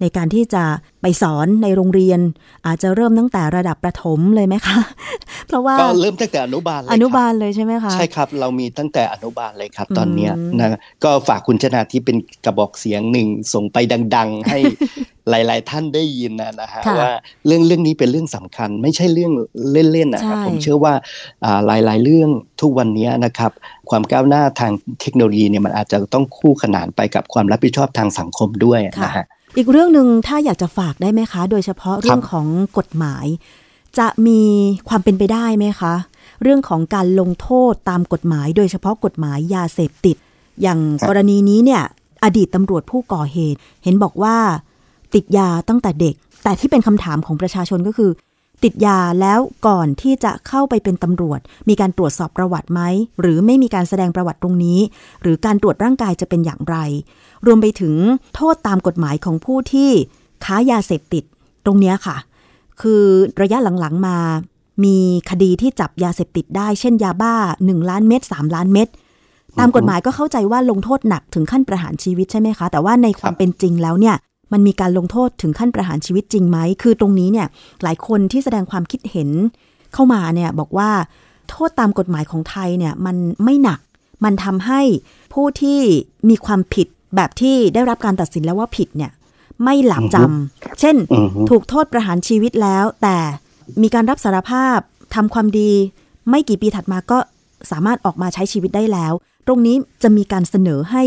ในการที่จะไปสอนในโรงเรียน อาจจะเริ่มตั้งแต่ระดับประถมเลยไหมคะ เพราะว่า ก็เริ่มตั้งแต่อนุบาลอนุบาลเลยใช่ไหมคะใช่ครับ เรามีตั้งแต่อนุบาลเลยครับ ตอนนี้นะก็ฝากคุณชนาที่เป็นกระบอกเสียงหนึ่ง ส่งไปดัง ๆ ให้หลายๆท่านได้ยินนะนะฮะว่าเรื่องเรื่องนี้เป็นเรื่องสำคัญ ไม่ใช่เรื่องเล่นๆนะครับผมเชื่อว่าหลายๆเรื่องทุกวันนี้นะครับ ความก้าวหน้าทางเทคโนโลยีเนี่ยมันอาจจะต้องคู่ขนานไปกับความรับผิดชอบทางสังคมด้วยนะฮะอีกเรื่องหนึ่งถ้าอยากจะฝากได้ไหมคะ โดยเฉพาะเรื่องของกฎหมาย จะมีความเป็นไปได้ไหมคะ เรื่องของการลงโทษตามกฎหมาย โดยเฉพาะกฎหมายยาเสพติด อย่างกรณีนี้เนี่ยอดีตตำรวจผู้ก่อเหตุ เห็นบอกว่าติดยาตั้งแต่เด็กแต่ที่เป็นคำถามของประชาชนก็คือติดยาแล้วก่อนที่จะเข้าไปเป็นตำรวจ มีการตรวจสอบประวัติไหมหรือไม่มีการแสดงประวัติตรงนี้ หรือการตรวจร่างกายจะเป็นอย่างไร รวมไปถึงโทษตามกฎหมายของผู้ที่ค้ายาเสพติดตรงนี้ค่ะ คือระยะหลังๆมา มีคดีที่จับยาเสพติดได้ เช่นยาบ้า 1 ล้านเม็ด3ล้านเม็ดตามกฎหมายก็เข้าใจว่าลงโทษหนักถึงขั้นประหารชีวิตใช่ไหมคะ แต่ว่าในความเป็นจริงแล้วเนี่ยมันมีการลงโทษถึงขั้นประหารชีวิตจริงไหม คือตรงนี้เนี่ยหลายคนที่แสดงความคิดเห็นเข้ามาเนี่ยบอกว่า โทษตามกฎหมายของไทยเนี่ยมันไม่หนัก มันทำให้ผู้ที่มีความผิดแบบที่ได้รับการตัดสินแล้วว่าผิดเนี่ยไม่หลับจำเช่น ถูกโทษประหารชีวิตแล้วแต่มีการรับสารภาพทำความดี ไม่กี่ปีถัดมาก็สามารถออกมาใช้ชีวิตได้แล้ว ตรงนี้จะมีการเสนอให้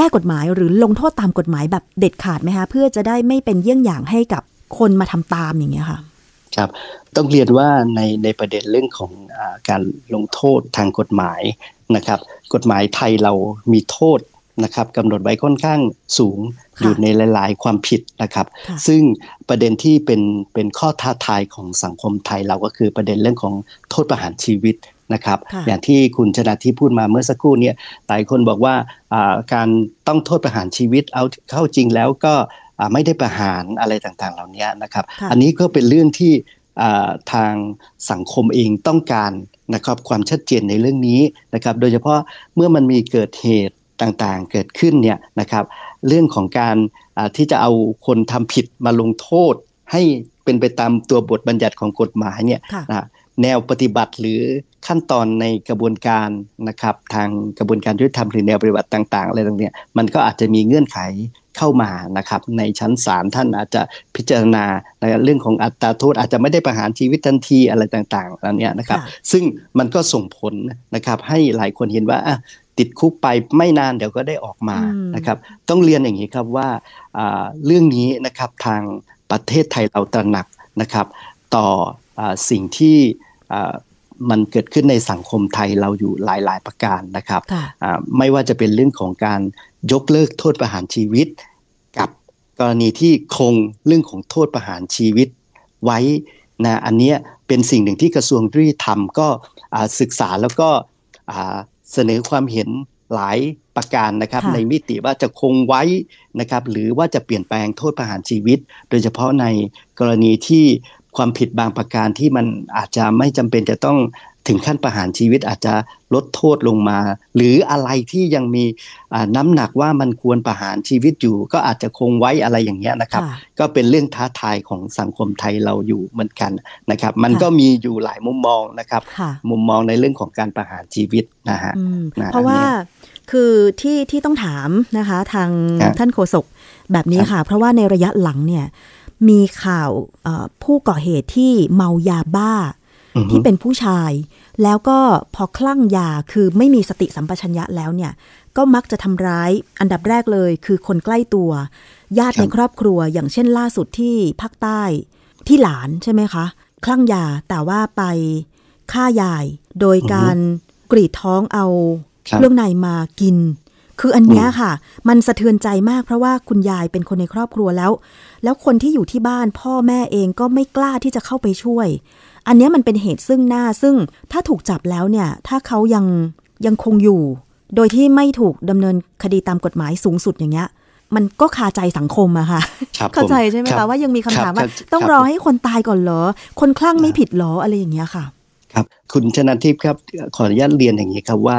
ก้กฎหมายหรือลงโทษตามกฎหมายแบบเด็ดขาดไหมคะเพื่อจะได้ไม่เป็นเยี่ยงอย่างให้กับคนมาทำตามอย่างเงี้ยค่ะครับต้องเรียนว่าในในประเด็นเรื่องของอการลงโทษทางกฎหมายนะครับ กฎหมายไทยเรามีโทษนะครับกำหนดไว้ค่อนข้างสูงอยู่ในหลาย ๆ ความผิดนะครับ ซึ่งประเด็นที่เป็นเป็นข้อท้าทายของสังคมไทยเราก็คือประเด็นเรื่องของโทษประหารชีวิตนะครับอย่างที่คุณชนะที่พูดมาเมื่อสักครู่เนี่ยหลายคนบอกว่าการต้องโทษประหารชีวิตเอาเข้าจริงแล้วก็ไม่ได้ประหารอะไรต่างๆเหล่านี้นะครับ อันนี้ก็เป็นเรื่องที่ทางสังคมเองต้องการนะครับความชัดเจนในเรื่องนี้นะครับ โดยเฉพาะเมื่อมันมีเกิดเหตุต่างๆเกิดขึ้นเนี่ยนะครับ เรื่องของการที่จะเอาคนทำผิดมาลงโทษ ให้เป็นไปตามตัวบทบัญญัติของกฎหมายเนี่ยนะแนวปฏิบัติหรือขั้นตอนในกระบวนการนะครับ ทางกระบวนการยุติธรรมหรือแนวปฏิบัติต่างๆอะไรต่างเนี่ยมันก็อาจจะมีเงื่อนไขเข้ามานะครับ ในชั้นศาลท่านอาจจะพิจารณาในเรื่องของอัตราโทษอาจจะไม่ได้ประหารชีวิตทันทีอะไรต่างๆอะไรเนี้นะครับ ซึ่งมันก็ส่งผลนะครับให้หลายคนเห็นว่าติดคุกไปไม่นานเดี๋ยวก็ได้ออกมานะครับ ต้องเรียนอย่างนี้ครับว่าเรื่องนี้นะครับทางประเทศไทยเราตระหนักนะครับ ต่ออสิ่งที่มันเกิดขึ้นในสังคมไทยเราอยู่หลายๆประการนะครับไม่ว่าจะเป็นเรื่องของการยกเลิกโทษประหารชีวิต กับกรณีที่คงเรื่องของโทษประหารชีวิตไว้นะอันนี้เป็นสิ่งหนึ่งที่กระทรวงยุติธรรม ก็ศึกษาแล้วก็เสนอความเห็นหลายประการนะครับ ในมิติว่าจะคงไว้นะครับหรือว่าจะเปลี่ยนแปลงโทษประหารชีวิต โดยเฉพาะในกรณีที่ความผิดบางประการที่มันอาจจะไม่จำเป็นจะต้องถึงขั้นประหารชีวิตอาจจะลดโทษลงมา หรืออะไรที่ยังมีน้ำหนักว่ามันควรประหารชีวิตอยู่ ก็อาจจะคงไว้อะไรอย่างเงี้ยนะครับ ก็เป็นเรื่องท้าทายของสังคมไทยเราอยู่เหมือนกันนะครับ มันก็มีอยู่หลายมุมมองนะครับมุมมองในเรื่องของการประหารชีวิตนะฮะเพราะว่าคือที่ที่ต้องถามนะคะ ทางท่านโฆษกแบบนี้ค่ะ เพราะว่าในระยะหลังเนี่ยมีข่าวผู้ก่อเหตุที่เมายาบ้า ที่เป็นผู้ชาย แล้วก็พอคลั่งยา คือไม่มีสติสัมปชัญญะแล้วเนี่ย ก็มักจะทำร้ายอันดับแรกเลยคือคนใกล้ตัว ญาติในครอบครัวอย่างเช่นล่าสุดที่ภาคใต้ที่หลานใช่ไหมคะ คลั่งยาแต่ว่าไปฆ่ายายโดยการกรีดท้องเอาเครื่องในมากินคืออันนี้ค่ะมันสะเทือนใจมาก เพราะว่าคุณยายเป็นคนในครอบครัวแล้ว แล้วคนที่อยู่ที่บ้านพ่อแม่เองก็ไม่กล้าที่จะเข้าไปช่วย อันนี้มันเป็นเหตุซึ่งหน้า ซึ่งถ้าถูกจับแล้วเนี่ย ถ้าเขายังยังคงอยู่ โดยที่ไม่ถูก ดำเนินคดีตามกฎหมายสูงสุดอย่างเงี้ย มันก็คาใจสังคมอะค่ะเข้าใจใช่ไหมคะว่ายังมีคำถามว่าต้องรอให้คนตายก่อนเหรอ คนคลั่งไม่ผิดหรออะไรอย่างเงี้ยค่ะ ครับ คุณชนะทิพย์ครับขออนุญาตเรียนอย่างนี้ครับว่า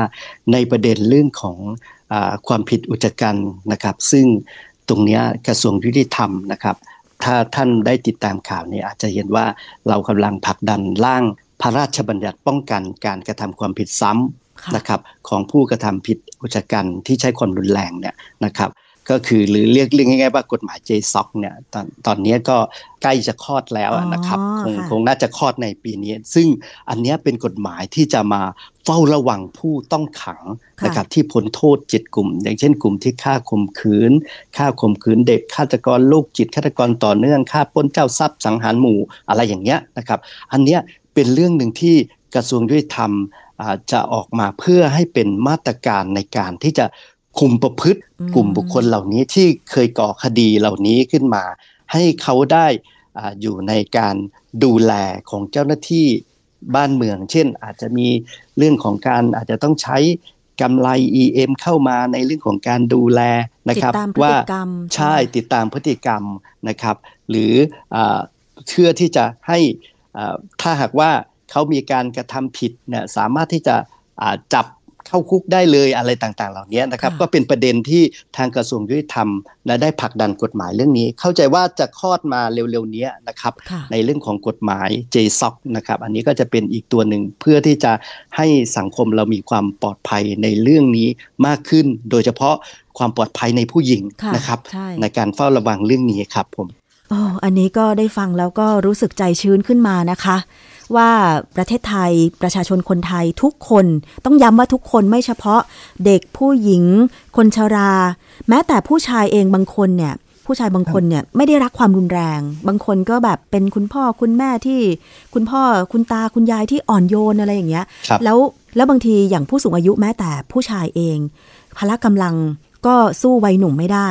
ในประเด็นเรื่องของความผิดอุจการนะครับ ซึ่งตรงนี้กระทรวงยุติธรรมนะครับ ถ้าท่านได้ติดตามข่าวนี้ อาจจะเห็นว่าเรากำลังผลักดันร่างพระราชบัญญัติป้องกันการกระทำความผิดซ้ำนะครับ ของผู้กระทำผิดอุจการที่ใช้ความรุนแรงเนี่ยนะครับก็คือหรือเรียกเรียกง่ายๆว่ากฎหมายเจซ็อกเนี่ยตอนตอนนี้ก็ใกล้จะคลอดแล้วนะครับ คงคงน่าจะคลอดในปีนี้ ซึ่งอันนี้เป็นกฎหมายที่จะมาเฝ้าระวังผู้ต้องขังนะครับที่พ้นโทษจิตกลุ่ม อย่างเช่นกลุ่มที่ฆ่าข่มขืนฆ่าข่มขืนเด็กฆาตกรลูกจิตฆาตกรต่อเนื่องฆ่าป้นเจ้าทรัพย์สังหารหมู่อะไรอย่างเงี้ยนะครับ อันนี้เป็นเรื่องหนึ่งที่กระทรวงยุติธรรมจะออกมาเพื่อให้เป็นมาตรการในการที่จะคุมประพฤติกลุ่มบุคคลเหล่านี้ที่เคยก่อคดีเหล่านี้ขึ้นมา ให้เขาได้อยู่ในการดูแลของเจ้าหน้าที่บ้านเมือง เช่น อาจจะมีเรื่องของการอาจจะต้องใช้กำไร EM เข้ามาในเรื่องของการดูแลนะครับ ว่าใช่ติดตามพฤติกรรมนะครับ หรือเชื่อที่จะให้ถ้าหากว่าเขามีการกระทำผิดเนี่ยสามารถที่จะจับเข้าคุกได้เลยอะไรต่างๆ เหล่านี้นะครับ ก็เป็นประเด็นที่ทางกระทรวงยุติธรรมนะได้ผลักดันกฎหมายเรื่องนี้ เข้าใจว่าจะคลอดมาเร็วๆนี้นะครับ ในเรื่องของกฎหมาย j s o c นะครับอันนี้ก็จะเป็นอีกตัวหนึ่งเพื่อที่จะให้สังคมเรามีความปลอดภัยในเรื่องนี้มากขึ้น โดยเฉพาะความปลอดภัยในผู้หญิงนะครับใในการเฝ้าระวังเรื่องนี้ครับผมอ๋ออันนี้ก็ได้ฟังแล้วก็รู้สึกใจชื้นขึ้นมานะคะว่าประเทศไทยประชาชนคนไทยทุกคนต้องย้ำว่าทุกคนไม่เฉพาะเด็กผู้หญิง คนชรา แม้แต่ผู้ชายเองบางคนเนี่ยผู้ชายบางคนเนี่ยไม่ได้รักความรุนแรง บางคนก็แบบเป็นคุณพ่อคุณแม่ที่คุณพ่อคุณตาคุณยายที่อ่อนโยนอะไรอย่างเงี้ยแล้วแล้วบางทีอย่างผู้สูงอายุแม้แต่ผู้ชายเองพละกำลังก็สู้วัยหนุ่มไม่ได้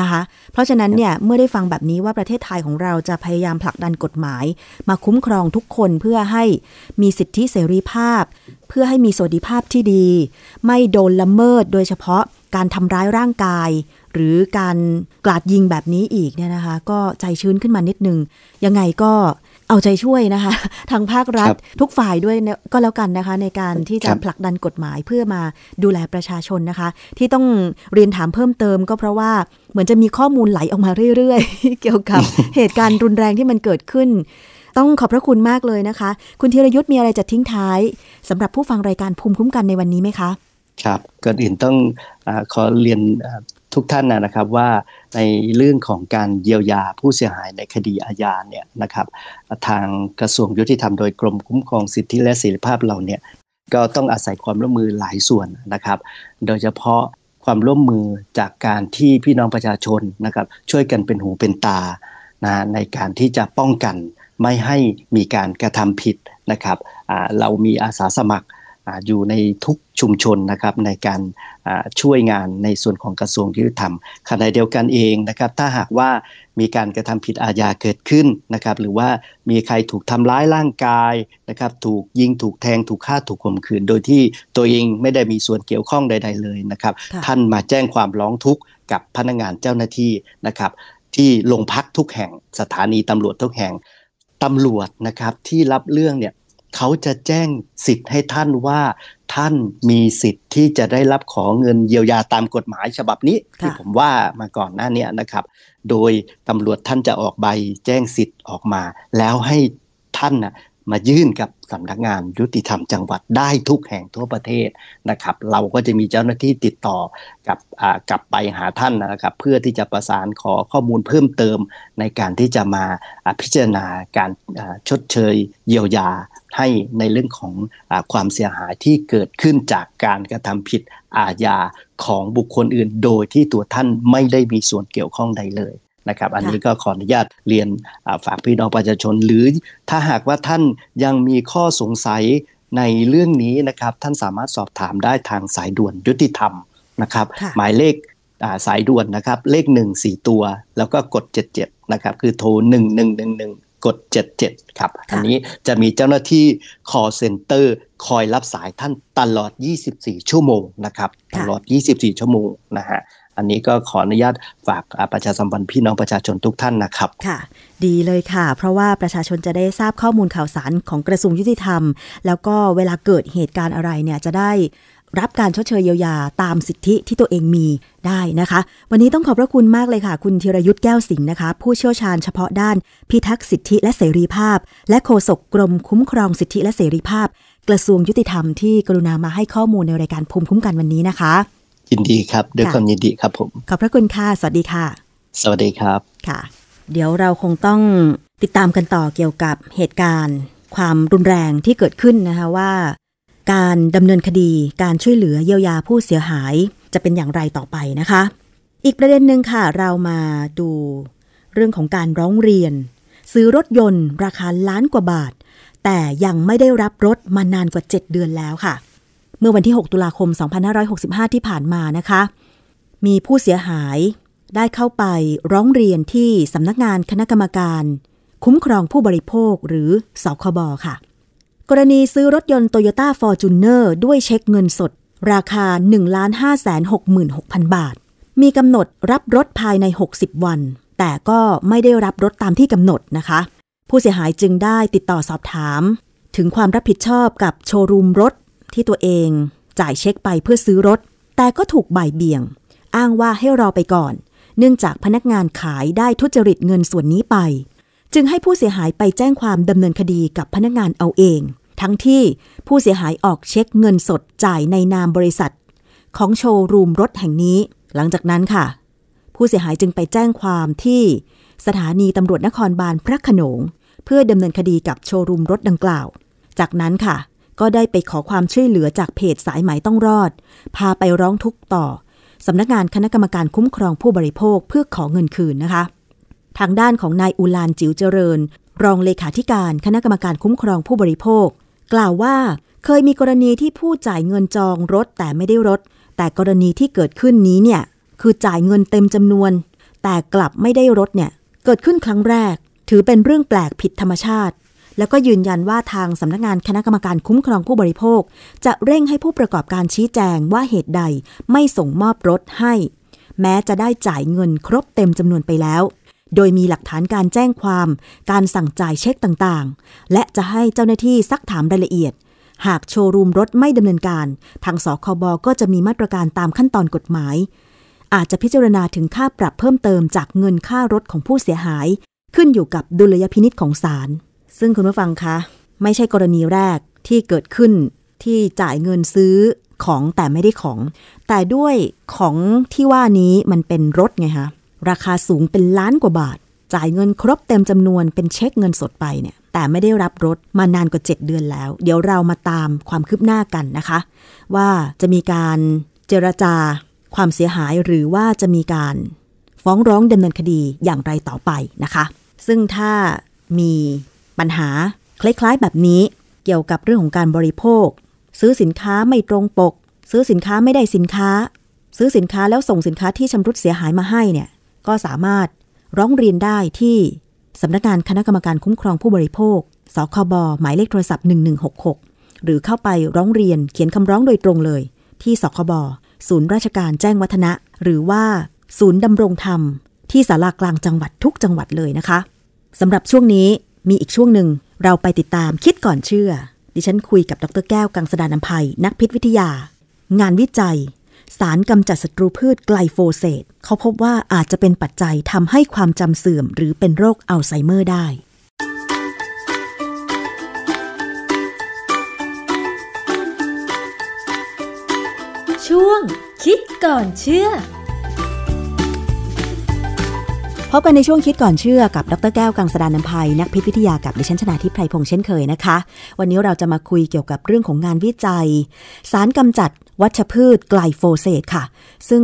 นะคะเพราะฉะนั้นเนี่ยเมื่อได้ฟังแบบนี้ว่าประเทศไทยของเราจะพยายามผลักดันกฎหมาย มาคุ้มครองทุกคนเพื่อให้มีสิทธิเสรีภาพ เพื่อให้มีสวัสดิภาพที่ดี ไม่โดนละเมิดโดยเฉพาะการทำร้ายร่างกาย หรือการกลาดยิงแบบนี้อีกเนี่ยนะคะก็ใจชื้นขึ้นมานิดนึงยังไงก็เอาใจช่วยนะคะทางภาครัฐทุกฝ่ายด้วยก็แล้วกันนะคะในการที่จะผลักดันกฎหมายเพื่อมาดูแลประชาชนนะคะ ที่ต้องเรียนถามเพิ่มเติมก็เพราะว่าเหมือนจะมีข้อมูลไหลออกมาเรื่อยๆ เกี่ยวกับ เหตุการณ์รุนแรงที่มันเกิดขึ้น ต้องขอบพระคุณมากเลยนะคะ คุณธีรยุทธ์มีอะไรจะทิ้งท้าย สำหรับผู้ฟังรายการภูมิคุ้มกันในวันนี้ไหมคะ ครับก่อนอื่นต้องอขอเรียนทุกท่านนะครับว่าในเรื่องของการเยียวยาผู้เสียหายในคดีอาญาเนี่ยนะครับทางกระทรวงยุติธรรม โดยกรมคุ้มครองสิทธิและเสรีภาพเราเนี่ยก็ต้องอาศัยความร่วมมือหลายส่วนนะครับ โดยเฉพาะความร่วมมือจากการที่พี่น้องประชาชนนะครับช่วยกันเป็นหูเป็นตานะในการที่จะป้องกันไม่ให้มีการกระทำผิดนะครับเรา มีอาสาสมัครอยู่ในทุกชุมชนนะครับในการช่วยงานในส่วนของกระทรวงยุติธรรมขณะเดียวกันเองนะครับ ถ้าหากว่ามีการกระทำผิดอาญาเกิดขึ้นนะครับ หรือว่ามีใครถูกทำร้ายร่างกายนะครับ ถูกยิง ถูกแทงถูกฆ่าถูกข่มขืนโดยที่ตัวเองไม่ได้มีส่วนเกี่ยวข้องใดๆ เลยนะครับท่านมาแจ้งความร้องทุกข์ กับพนักงานเจ้าหน้าที่นะครับ ที่โรงพักทุกแห่งสถานีตำรวจทุกแห่งตำรวจนะครับที่รับเรื่องเนี่ยเขาจะแจ้งสิทธิ์ให้ท่านว่าท่านมีสิทธิ์ที่จะได้รับของเงินเยียวยาตามกฎหมายฉบับนี้ที่ผมว่ามาก่อนหน้านี้นะครับ โดยตำรวจท่านจะออกใบแจ้งสิทธิ์ออกมา แล้วให้ท่านนะมายื่นกับสำนักงานยุติธรรมจังหวัดได้ทุกแห่งทั่วประเทศนะครับ เราก็จะมีเจ้าหน้าที่ติดต่อกับกลับไปหาท่านนะครับเพื่อที่จะประสานขอข้อมูลเพิ่มเติมในการที่จะมาพิจารณาการชดเชย เยียวยาให้ในเรื่องของอความเสียหาย ที่เกิดขึ้นจากการกระทำผิดอาญา ของบุคคลอื่นโดยที่ตัวท่านไม่ได้มีส่วนเกี่ยวข้องใดเลยนะครับ อันนี้ก็ขออนุญาตเรียนฝากพี่น้องประชาชนหรือถ้าหากว่าท่านยังมีข้อสงสัยในเรื่องนี้นะครับ ท่านสามารถสอบถามได้ทางสายด่วนยุติธรรมนะครับ หมายเลขสายด่วนนะครับเลข1 4ตัว แล้วก็กด 77นะครับ คือโทร1 1 1 1กด 77 ครับ อันนี้จะมีเจ้าหน้าที่ call center คอยรับสายท่านตลอด 24 ชั่วโมงนะครับ ตลอด 24 ชั่วโมงนะฮะ อันนี้ก็ขออนุญาตฝากประชาสัมพันธ์พี่น้องประชาชนทุกท่านนะครับ ค่ะ ดีเลยค่ะ เพราะว่าประชาชนจะได้ทราบข้อมูลข่าวสารของกระทรวงยุติธรรม แล้วก็เวลาเกิดเหตุการณ์อะไรเนี่ยจะได้รับการชดเชยเยียวยาตามสิทธิที่ตัวเองมีได้นะคะ วันนี้ต้องขอบพระคุณมากเลยค่ะคุณธีรยุทธ์แก้วสิงห์นะคะ ผู้เชี่ยวชาญเฉพาะด้านพิทักษ์สิทธิและเสรีภาพ และโฆษกกรมคุ้มครองสิทธิและเสรีภาพ กระทรวงยุติธรรมที่กรุณามาให้ข้อมูลในรายการภูมิคุ้มกันวันนี้นะคะ ยินดีครับด้วยความยินดีครับผมขอบพระคุณค่ะสวัสดีค่ะ สวัสดีครับค่ะ เดี๋ยวเราคงต้องติดตามกันต่อเกี่ยวกับเหตุการณ์ความรุนแรงที่เกิดขึ้นนะคะว่าการดำเนินคดีการช่วยเหลือเยียวยาผู้เสียหายจะเป็นอย่างไรต่อไปนะคะ อีกประเด็นหนึ่งค่ะเรามาดู เรื่องของการร้องเรียน ซื้อรถยนต์ ราคาล้านกว่าบาท แต่ยังไม่ได้รับรถมานานกว่า 7 เดือนแล้วค่ะ เมื่อวันที่ 6 ตุลาคม 2565 ที่ผ่านมานะคะ มีผู้เสียหาย ได้เข้าไปร้องเรียนที่สำนักงานคณะกรรมการ คุ้มครองผู้บริโภคหรือสคบค่ะกรณีซื้อรถยนต์โตโยต้าฟอร์จูเนอร์ด้วยเช็คเงินสด ราคา 1 5 6 6 0 0 0 บาท มีกำหนดรับรถภายใน 60 วัน แต่ก็ไม่ได้รับรถตามที่กำหนดนะคะ ผู้เสียหายจึงได้ติดต่อสอบถาม ถึงความรับผิดชอบกับโชว์รูมรถที่ตัวเอง จ่ายเช็คไปเพื่อซื้อรถ แต่ก็ถูกบ่ายเบี่ยง อ้างว่าให้รอไปก่อน เนื่องจากพนักงานขายได้ทุจริตเงินส่วนนี้ไป จึงให้ผู้เสียหายไปแจ้งความดำเนินคดีกับพนักงานเอาเองทั้งที่ผู้เสียหายออกเช็คเงินสด จ่ายในนามบริษัท ของโชว์รูมรถแห่งนี้ หลังจากนั้นค่ะ ผู้เสียหายจึงไปแจ้งความที่สถานีตำรวจนครบาลพระขนงเพื่อดำเนินคดีกับโชว์รูมรถดังกล่าว จากนั้นค่ะ ก็ได้ไปขอความช่วยเหลือจากเพจสายไหมต้องรอด พาไปร้องทุกต่อสำนักงานคณะกรรมการคุ้มครองผู้บริโภคเพื่อขอเงินคืนนะคะ ทางด้านของนายอุลานจิ๋วเจริญ รองเลขาธิการคณะกรรมการคุ้มครองผู้บริโภคกล่าวว่าเคยมีกรณีที่ผู้จ่ายเงินจองรถแต่ไม่ได้รถ แต่กรณีที่เกิดขึ้นนี้เนี่ยคือจ่ายเงินเต็มจำนวน แต่กลับไม่ได้รถเนี่ยเกิดขึ้นครั้งแรก ถือเป็นเรื่องแปลกผิดธรรมชาติ แล้วก็ยืนยันว่าทางสำนักงานคณะกรรมการคุ้มครองผู้บริโภค จะเร่งให้ผู้ประกอบการชี้แจงว่าเหตุใดไม่ส่งมอบรถให้ แม้จะได้จ่ายเงินครบเต็มจำนวนไปแล้วโดยมีหลักฐานการแจ้งความ การสั่งจ่ายเช็คต่าง ๆ และจะให้เจ้าหน้าที่ซักถามรายละเอียด หากโชว์รูมรถไม่ดำเนินการ ทางสคบ ก็จะมีมาตรการตามขั้นตอนกฎหมาย อาจจะพิจารณาถึงค่าปรับเพิ่มเติมจากเงินค่ารถของผู้เสียหาย ขึ้นอยู่กับดุลยพินิษของศาล ซึ่งคุณผู้ฟังคะ ไม่ใช่กรณีแรกที่เกิดขึ้นที่จ่ายเงินซื้อของแต่ไม่ได้ของ แต่ด้วยของที่ว่านี้มันเป็นรถไงคะราคาสูงเป็นล้านกว่าบาท จ่ายเงินครบเต็มจำนวนเป็นเช็คเงินสดไปเนี่ย แต่ไม่ได้รับรถมานานกว่า 7 เดือนแล้ว เดี๋ยวเรามาตามความคืบหน้ากันนะคะ ว่าจะมีการเจรจาความเสียหายหรือว่าจะมีการฟ้องร้องดำเนินคดีอย่างไรต่อไปนะคะ ซึ่งถ้ามีปัญหาคล้ายๆแบบนี้เกี่ยวกับเรื่องของการบริโภค ซื้อสินค้าไม่ตรงปก ซื้อสินค้าไม่ได้สินค้า ซื้อสินค้าแล้วส่งสินค้าที่ชำรุดเสียหายมาให้เนี่ยก็สามารถร้องเรียนได้ที่ สำนักงานคณะกรรมการคุ้มครองผู้บริโภค สคบ หมายเลขโทรศัพท์ 1166 หรือเข้าไปร้องเรียนเขียนคำร้องโดยตรงเลย ที่สคบ ศูนย์ราชการแจ้งวัฒนะ หรือว่าศูนย์ดำรงธรรมที่สารากลางจังหวัดทุกจังหวัดเลยนะคะ สำหรับช่วงนี้มีอีกช่วงหนึ่งเราไปติดตามคิดก่อนเชื่อ ดิฉันคุยกับดรแก้วกังสดานนภัยนักพิษวิทยา งานวิจัยสารกำจัดศัตรูพืชไกลโฟเสตเขาพบว่าอาจจะเป็นปัจจัยทำให้ความจำเสื่อมหรือเป็นโรคอัลไซเมอร์ได้ ช่วงคิดก่อนเชื่อ พบกันในช่วงคิดก่อนเชื่อกับ ดรแก้ว กังสดานนภัย นักพิษวิทยากับดิฉันชนาทิพไพรพงษ์เช่นเคยนะคะ วันนี้เราจะมาคุยเกี่ยวกับเรื่องของงานวิจัย สารกำจัดวัชพืชไกลโฟเซตค่ะ ซึ่ง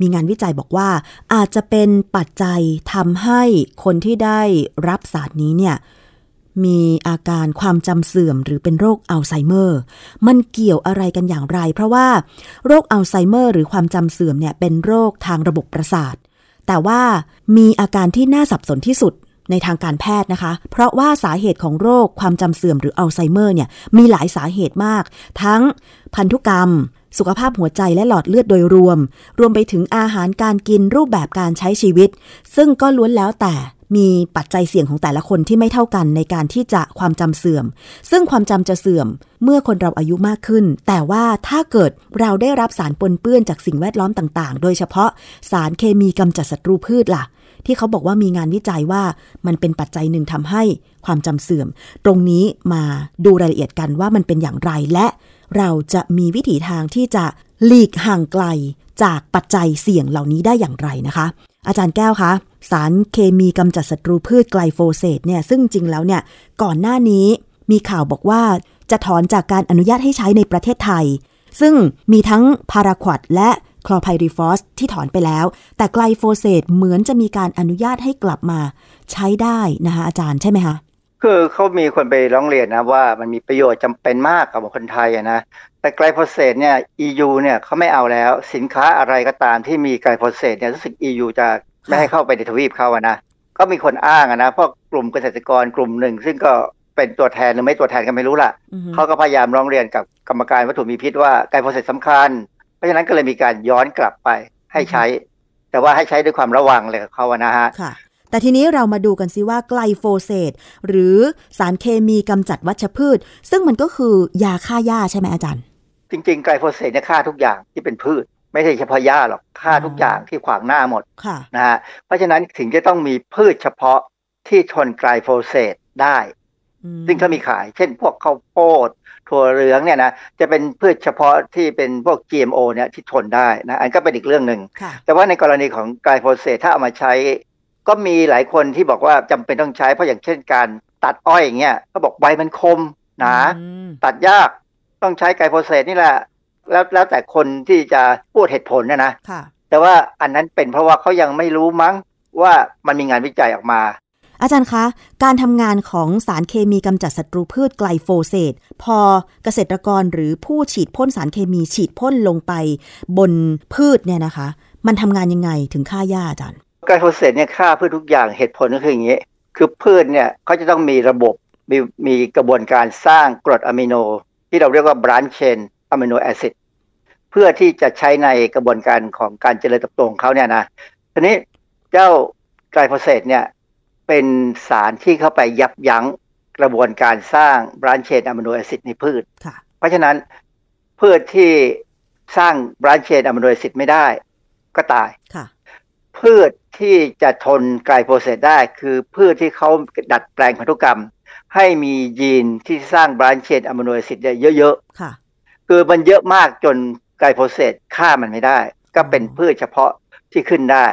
มีงานวิจัยบอกว่าอาจจะเป็นปัจจัยทำให้คนที่ได้รับสารนี้เนี่ยมีอาการความจำเสื่อมหรือเป็นโรคอัลไซเมอร์ มันเกี่ยวอะไรกันอย่างไร เพราะว่า โรคอัลไซเมอร์หรือความจำเสื่อมเนี่ยเป็นโรคทางระบบประสาทแต่ว่ามีอาการที่น่าสับสนที่สุดในทางการแพทย์นะคะ เพราะว่าสาเหตุของโรคความจำเสื่อม หรืออัลไซเมอร์เนี่ย มีหลายสาเหตุมาก ทั้งพันธุกรรม สุขภาพหัวใจและหลอดเลือดโดยรวม รวมไปถึงอาหารการกินรูปแบบการใช้ชีวิต ซึ่งก็ล้วนแล้วแต่มีปัจจัยเสี่ยงของแต่ละคนที่ไม่เท่ากันในการที่จะความจำเสื่อม ซึ่งความจำจะเสื่อมเมื่อคนเราอายุมากขึ้น แต่ว่าถ้าเกิดเราได้รับสารปนเปื้อนจากสิ่งแวดล้อมต่าง ๆ โดยเฉพาะสารเคมีกำจัดศัตรูพืชล่ะที่เขาบอกว่ามีงานวิจัยว่ามันเป็นปัจจัยหนึ่งทำให้ความจำเสื่อม ตรงนี้มาดูรายละเอียดกันว่ามันเป็นอย่างไรและ เราจะมีวิถีทางที่จะหลีกห่างไกลจากปัจจัยเสี่ยงเหล่านี้ได้อย่างไรนะคะ อาจารย์แก้วคะสารเคมีกำจัดศัตรูพืชไกลโฟเสตเนี่ยซึ่งจริงแล้วเนี่ยก่อนหน้านี้มีข่าวบอกว่าจะถอนจากการอนุญาตให้ใช้ในประเทศไทย ซึ่งมีทั้งพาราควดและคลอไพริฟอสที่ถอนไปแล้ว แต่ไกลโฟเซตเหมือนจะมีการอนุญาตให้กลับมา ใช้ได้นะคะอาจารย์ใช่ไหมคะคือเขามีคนไปร้องเรียนนะว่ามันมีประโยชน์จำเป็นมากกับคนไทยนะแต่ไกลโฟเซตเนี่ย EU เนี่ยเขาไม่เอาแล้วสินค้าอะไรก็ตามที่มีไกลโฟเซตเนี่ยรู้สึก EU จะไม่ให้เข้าไปในทวีปเขาอะนะก็มีคนอ้างนะเพราะกลุ่มเกษตรกรกลุ่มหนึ่งซึ่งก็เป็นตัวแทนหรือไม่ตัวแทนก็ไม่รู้ล่ะเขาก็พยายามร้องเรียนกับกรรมการวัตถุมีพิษว่าไกลโฟเซตสำคัญเพราะฉะนั้นก็เลยมีการย้อนกลับไปให้ใช้ แต่ว่าให้ใช้ด้วยความระวังเลยเขานะฮะค่ะ แต่ทีนี้เรามาดูกันซิว่าไกลโฟเซตหรือสารเคมีกำจัดวัชพืช ซึ่งมันก็คือยาฆ่าหญ้าใช่ไหมอาจารย์ จริง ๆ ไกลโฟเซตเนี่ยฆ่าทุกอย่างที่เป็นพืช ไม่ใช่เฉพาะหญ้าหรอกฆ่าทุกอย่างที่ขวางหน้าหมดนะฮะเพราะฉะนั้นถึงจะต้องมีพืชเฉพาะที่ทนไกลโฟเซตได้ซึ่งเขามีขาย เช่น พวกข้าวโพดถั่วเหลืองเนี่ยนะจะเป็นพืชเฉพาะที่เป็นพวก GMO เนี่ยที่ทนได้นะอันก็เป็นอีกเรื่องหนึ่งแต่ว่าในกรณีของไกลโฟเซตถ้าเอามาใช้ ก็มีหลายคนที่บอกว่าจำเป็นต้องใช้ เพราะอย่างเช่นการตัดอ้อยอย่างเงี้ยก็บอกใบมันคมหนาตัดยากต้องใช้ไกลโฟเซตนี่แหละแล้วแล้วแต่คนที่จะพูดเหตุผลนะนะแต่ว่าอันนั้นเป็นเพราะว่าเขายังไม่รู้มั้งว่ามันมีงานวิจัยออกมาอาจารย์คะ การทำงานของสารเคมีกำจัดศัตรูพืชไกลโฟเสตพอเกษตรกรหรือผู้ฉีดพ่นสารเคมีฉีดพ่นลงไป บนพืชเนี่ยนะคะ มันทำงานยังไง ถึงฆ่าหญ้าอาจารย์ไกลโฟเสตเนี่ยฆ่าพืชทุกอย่างเหตุผลก็คืออย่างนี้ คือพืชเนี่ยเขาจะต้องมีระบบ มีมีกระบวนการสร้างกรดอะมิโน ที่เราเรียกว่าบรานเชนอะมิโนแอซิดเพื่อที่จะใช้ในกระบวนการของการเจริญเติบโตของเขาเนี่ยนะทีนี้เจ้าไกลโฟเสตเนี่ยเป็นสารที่เข้าไปยับยั้งกระบวนการสร้างบรานเชนอะมิโนแอซิดในพืช เพราะฉะนั้นพืชที่สร้างบรานเชนอะมิโนแอซิดไม่ได้ก็ตาย พืชที่จะทนไกลโพเซสได้คือพืชที่เขาดัดแปลงพันธุกรรม ให้มียีนที่สร้างบรานเชนอะมิโนแอซิดเยอะ ๆ คือมันเยอะมากจนไกลโพเซสฆ่ามันไม่ได้ ก็เป็นพืชเฉพาะที่ขึ้นได้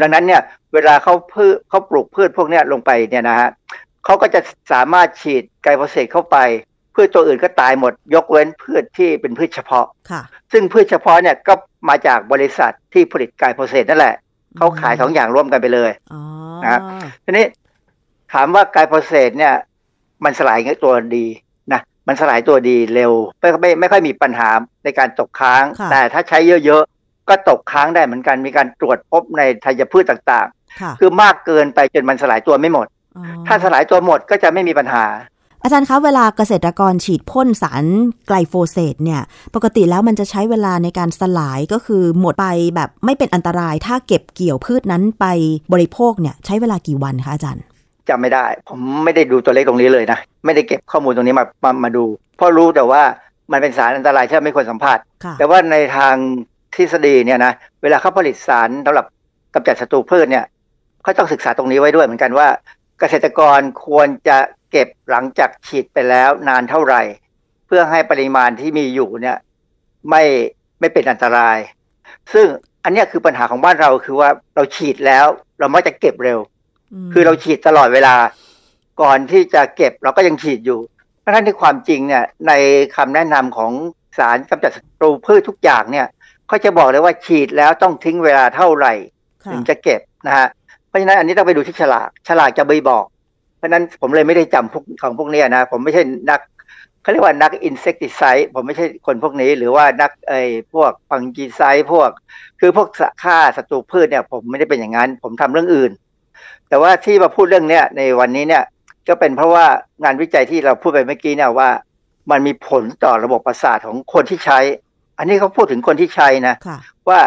ดังนั้นเนี่ยเวลาเขาพืชเขาปลูกพืชพวกนี้ลงไปเนี่ยนะฮะเขาก็จะสามารถฉีดไกลโพเซตเข้าไปพืชตัวอื่นก็ตายหมด ยกเว้นพืชที่เป็นพืชเฉพาะค่ะซึ่งพืชเฉพาะเนี่ยก็มาจากบริษัทที่ผลิตไกลโพเซตนั่นแหละเขาขายสองอย่างร่วมกันไปเลยนะครับทีนี้ถามว่าไกลโพเซตเนี่ยมันสลายตัวดีนะมันสลายตัวดีเร็วไม่ไม่ไม่ค่อยมีปัญหาในการตกค้างแต่ถ้าใช้เยอะก็ตกค้างได้เหมือนกันมีการตรวจพบในธัญพืชต่าง ๆ คือมากเกินไปจนมันสลายตัวไม่หมด ถ้าสลายตัวหมดก็จะไม่มีปัญหา อาจารย์คะเวลาเกษตรกรฉีดพ่นสารไกลโฟเสตเนี่ย ปกติแล้วมันจะใช้เวลาในการสลายก็คือหมดไปแบบไม่เป็นอันตราย ถ้าเก็บเกี่ยวพืชนั้นไปบริโภคเนี่ยใช้เวลากี่วันคะอาจารย์จำไม่ได้ ผมไม่ได้ดูตัวเลขตรงนี้เลยนะ ไม่ได้เก็บข้อมูลตรงนี้มามามาดูเพราะรู้แต่ว่ามันเป็นสารอันตรายที่ไม่ควรสัมผัสแต่ว่าในทางทฤษฎีเนี่ยนะ เวลาเขาผลิตสารสำหรับกำจัดศัตรูพืชเนี่ยเขาต้องศึกษาตรงนี้ไว้ด้วยเหมือนกันว่า เกษตรกรควรจะเก็บหลังจากฉีดไปแล้ว นานเท่าไหร่ เพื่อให้ปริมาณที่มีอยู่เนี่ยไม่ไม่เป็นอันตราย ซึ่งอันนี้คือปัญหาของบ้านเราคือว่าเราฉีดแล้ว เรามักจะเก็บเร็ว คือเราฉีดตลอดเวลา ก่อนที่จะเก็บ เราก็ยังฉีดอยู่ เพราะนั้นในความจริงเนี่ย ในคำแนะนำของสารกำจัดศัตรูพืชทุกอย่างเนี่ยเขาจะบอกเลยว่าฉีดแล้วต้องทิ้งเวลาเท่าไหร่ ถึงจะเก็บนะฮะเพราะฉะนั้นอันนี้ต้องไปดูที่ฉลากฉลากจะไม่บอก เพราะฉะนั้นผมเลยไม่ได้จำพวกของพวกนี้นะ ผมไม่ใช่นักเขาเรียกว่านักอินเสกติไซด์ผมไม่ใช่คนพวกนี้หรือว่านักไอ้พวกฟังกีไซด์พวก คือพวกฆ่าศัตรูพืชเนี่ยผมไม่ได้เป็นอย่างนั้นผมทำเรื่องอื่น แต่ว่าที่มาพูดเรื่องเนี้ยในวันนี้เนี่ยก็เป็นเพราะว่างานวิจัยที่เราพูดไปเมื่อกี้เนี่ยว่า มันมีผลต่อระบบประสาทของคนที่ใช้อันนี้เขาพูดถึงคนที่ใช้นะะว่า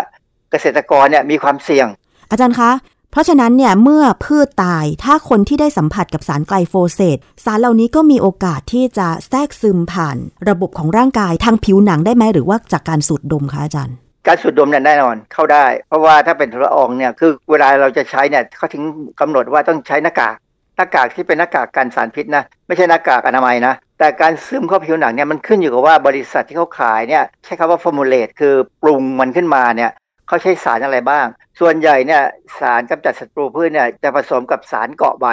เกษตรกรเนี่ยมีความเสี่ยง อาจารย์คะเพราะฉะนั้นเนี่ยเมื่อพืชตายถ้าคนที่ได้สัมผัสกับสารไกลโฟเสตสารเหล่านี้ก็มีโอกาสที่จะแทรกซึมผ่าน ระบบของร่างกายทางผิวหนังได้ไหมหรือว่าจากการสูดดมคะอาจารย์ การสูดดมเนี่ยแน่นอนเข้าได้ เพราะว่าถ้าเป็นละอองเนี่ยคือเวลาเราจะใช้เนี่ยเขาถึงกำหนดว่าต้องใช้หน้ากากหน้ากากที่เป็นหน้ากากกันสารพิษนะไม่ใช่หน้ากากอนามัยนะแต่การซึมเข้าผิวหนังเนี่ยมันขึ้นอยู่กับว่าบริษัทที่เขาขายเนี่ยใช้คำว่าฟอร์มูลเลตคือปรุงมันขึ้นมาเนี่ยเขาใช้สารอะไรบ้าง ส่วนใหญ่เนี่ยสารกำจัดศัตรูพืชเนี่ยจะผสมกับสารเกาะใบ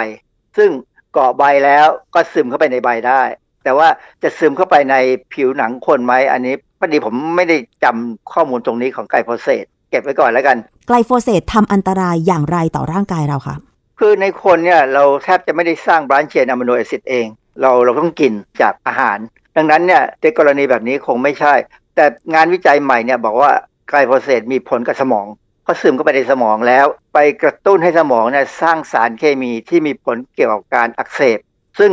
ซึ่งเกาะใบแล้วก็ซึมเข้าไปในใบได้ แต่ว่าจะซึมเข้าไปในผิวหนังคนไหมอันนี้พอดีผมไม่ได้จำข้อมูลตรงนี้ของไกลโฟเซตเก็บไว้ก่อนแล้วกันไกลโฟเซตทำอันตรายอย่างไรต่อร่างกายเราคะคือในคนเนี่ยเราแทบจะไม่ได้สร้างบรานเชียนอะมิโนแอซิดเองเราเราต้องกินจากอาหาร ดังนั้นเนี่ยในกรณีแบบนี้คงไม่ใช่ แต่งานวิจัยใหม่เนี่ยบอกว่าไกลโพเซตมีผลกับสมองเพราะซึมเข้าไปในสมองแล้ว ไปกระตุ้นให้สมองเนี่ยสร้างสารเคมีที่มีผลเกี่ยวกับการอักเสบ ซึ่ง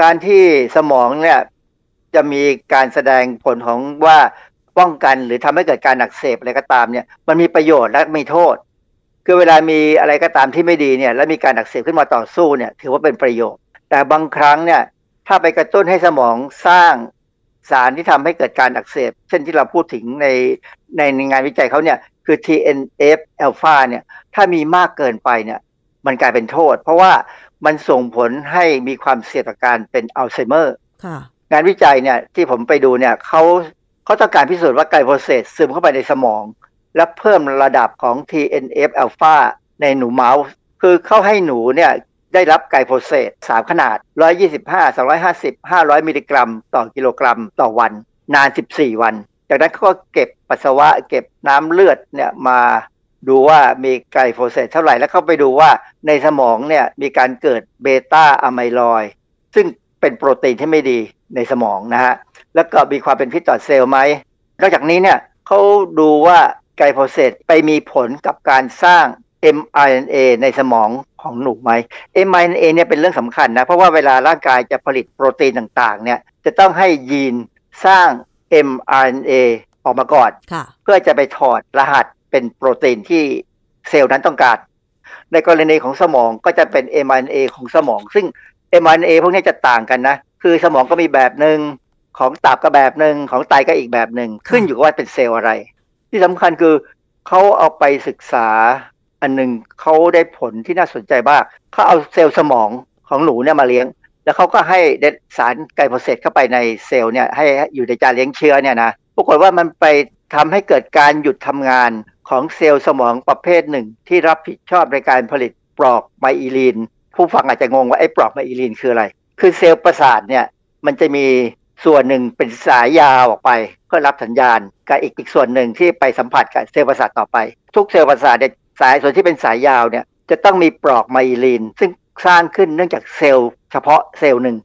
การที่สมองเนี่ยจะมีการแสดงผลของว่าป้องกันหรือทำให้เกิดการอักเสบอะไรก็ตามเนี่ย มันมีประโยชน์และมีโทษ คือเวลามีอะไรก็ตามที่ไม่ดีเนี่ยแล้วมีการอักเสบขึ้นมาต่อสู้เนี่ยถือว่าเป็นประโยชน์ แต่บางครั้งเนี่ยถ้าไปกระตุ้นให้สมองสร้างสารที่ทำให้เกิดการอักเสบ เช่นที่เราพูดถึงในในงานวิจัยเขาเนี่ยคือ TNF alpha เนี่ย ถ้ามีมากเกินไปเนี่ย มันกลายเป็นโทษ เพราะว่ามันส่งผลให้มีความเสี่ยงต่อการเป็นอัลไซเมอร์งานวิจัยเนี่ยที่ผมไปดูเนี่ยเขาเขาต้องการพิสูจน์ว่าไกลโพเซสซึมเข้าไปในสมอง และเพิ่มระดับของ TNF alpha ในหนูเมาส์ คือเขาให้หนูเนี่ยได้รับไกโฟเซต3ขนาด 125 250 500 มิลลิกรัมต่อกิโลกรัมต่อวันนาน 14 วัน จากนั้นเขาก็เก็บปัสสาวะเก็บน้ำเลือดเนี่ยมาดูว่ามีไกโฟเซตเท่าไหร่ แล้วเข้าไปดูว่าในสมองเนี่ยมีการเกิดเบต้าอะไมลอยซึ่งเป็นโปรตีนที่ไม่ดีในสมองนะฮะ แล้วก็มีความเป็นพิษต่อเซลล์ไหมนอกจากนี้เนี่ยเขาดูว่าไกโฟเซตไปมีผลกับการสร้าง mRNA ในสมองของหนูไหมเอ็มไอเอเนี่ยเป็นเรื่องสำคัญนะ เพราะว่าเวลาร่างกายจะผลิตโปรตีนต่าง ๆ เนี่ยจะต้องให้ยีนสร้าง mRNA ออกมาก่อนเพื่อจะไปถอดรหัสเป็นโปรตีนที่เซลล์นั้นต้องการ ในกรณีของสมองก็จะเป็น mRNA ของสมอง ซึ่ง mRNA พวกนี้จะต่างกันนะ คือสมองก็มีแบบหนึ่งของตับก็แบบหนึ่งของไตก็อีกแบบหนึ่งขึ้นอยู่กับว่าเป็นเซลล์อะไร ที่สำคัญคือเขาเอาไปศึกษาอันหนึ่งเขาได้ผลที่น่าสนใจมาก เขาเอาเซลล์สมองของหนูเนี่ยมาเลี้ยง แล้วเขาก็ให้ สารไกลโพเซตเข้าไปในเซลล์เนี่ยให้อยู่ในจานเลี้ยงเชื้อเนี่ยนะปรากฏว่ามันไปทำให้เกิดการหยุดทำงานของเซลล์สมองประเภทหนึ่ง ที่รับผิดชอบในการผลิตปลอกไมอีลีน ผู้ฟังอาจจะงงว่าไอ้ปลอกไมอีลีนคืออะไร คือเซลล์ประสาทเนี่ยมันจะมีส่วนหนึ่งเป็นสายยาวออกไปเพื่อรับสัญญาณกับอีกอีกส่วนหนึ่งที่ไปสัมผัส กับเซลล์ประสาทต่อไป ทุกเซลล์ประสาทเนี่ยสายส่วนที่เป็นสายยาวเนี่ยจะต้องมีปลอกไมลินซึ่งสร้างขึ้นเนื่องจากเซลล์เฉพาะเซลล์หนึ่ง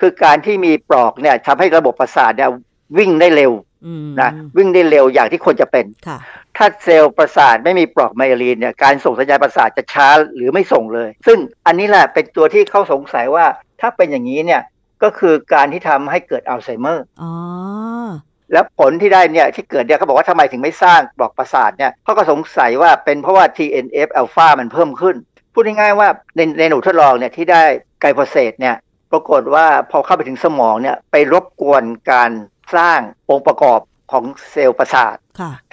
คือการที่มีปลอกเนี่ยทำให้ระบบประสาทเนี่ยวิ่งได้เร็วนะวิ่งได้เร็วอย่างที่ควรจะเป็นถ้าเซลล์ประสาทไม่มีปลอกไมลินเนี่ยการส่งสัญญาณประสาทจะช้าหรือไม่ส่งเลย ซึ่งอันนี้แหละเป็นตัวที่เขาสงสัยว่า ถ้าเป็นอย่างนี้เนี่ยก็คือการที่ทำให้เกิดอัลไซเมอร์ออ๋แล้วผลที่ได้เนี่ยที่เกิดเนี่ยเขาบอกว่าทำไมถึงไม่สร้างบอกประสาทเนี่ยเขาก็สงสัยว่าเป็นเพราะว่า TNF อ l ลฟามันเพิ่มขึ้น พูดง่ายๆว่าในในหนูทดลองเนี่ยที่ได้ไกลโพเซตเนี่ยปรากฏว่าพอเข้าไปถึงสมองเนี่ยไปรบกวนการสร้างองค์ประกอบของเซลล์ประสาท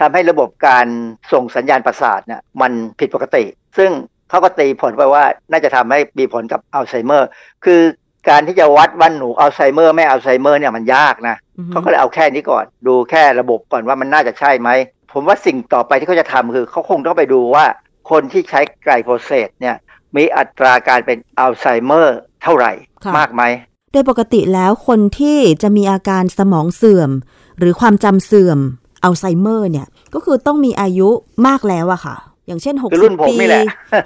ทำให้ระบบการส่งสัญญาณประสาทเนี่ยมันผิดปกติ ซึ่งเขาก็ตีผลไปว่าน่าจะทำให้มีผลกับอัลไซเมอร์ คือการที่จะวัดว่าหนูอัลไซเมอร์ไม่อัลไซเมอร์เนี่ยมันยากนะเขาก็เลยเอาแค่นี้ก่อน ดูแค่ระบบก่อนว่ามันน่าจะใช่ไหม ผมว่าสิ่งต่อไปที่เขาจะทำคือเขาคงต้องไปดูว่า คนที่ใช้ไกลโพเซตเนี่ยมีอัตราการเป็นอัลไซเมอร์ เท่าไหร่มากไหมโดยปกติแล้วคนที่จะมีอาการสมองเสื่อม หรือความจำเสื่อมอัลไซเมอร์เนี่ย ก็คือต้องมีอายุมากแล้วอะค่ะ อย่างเช่น 60 ปี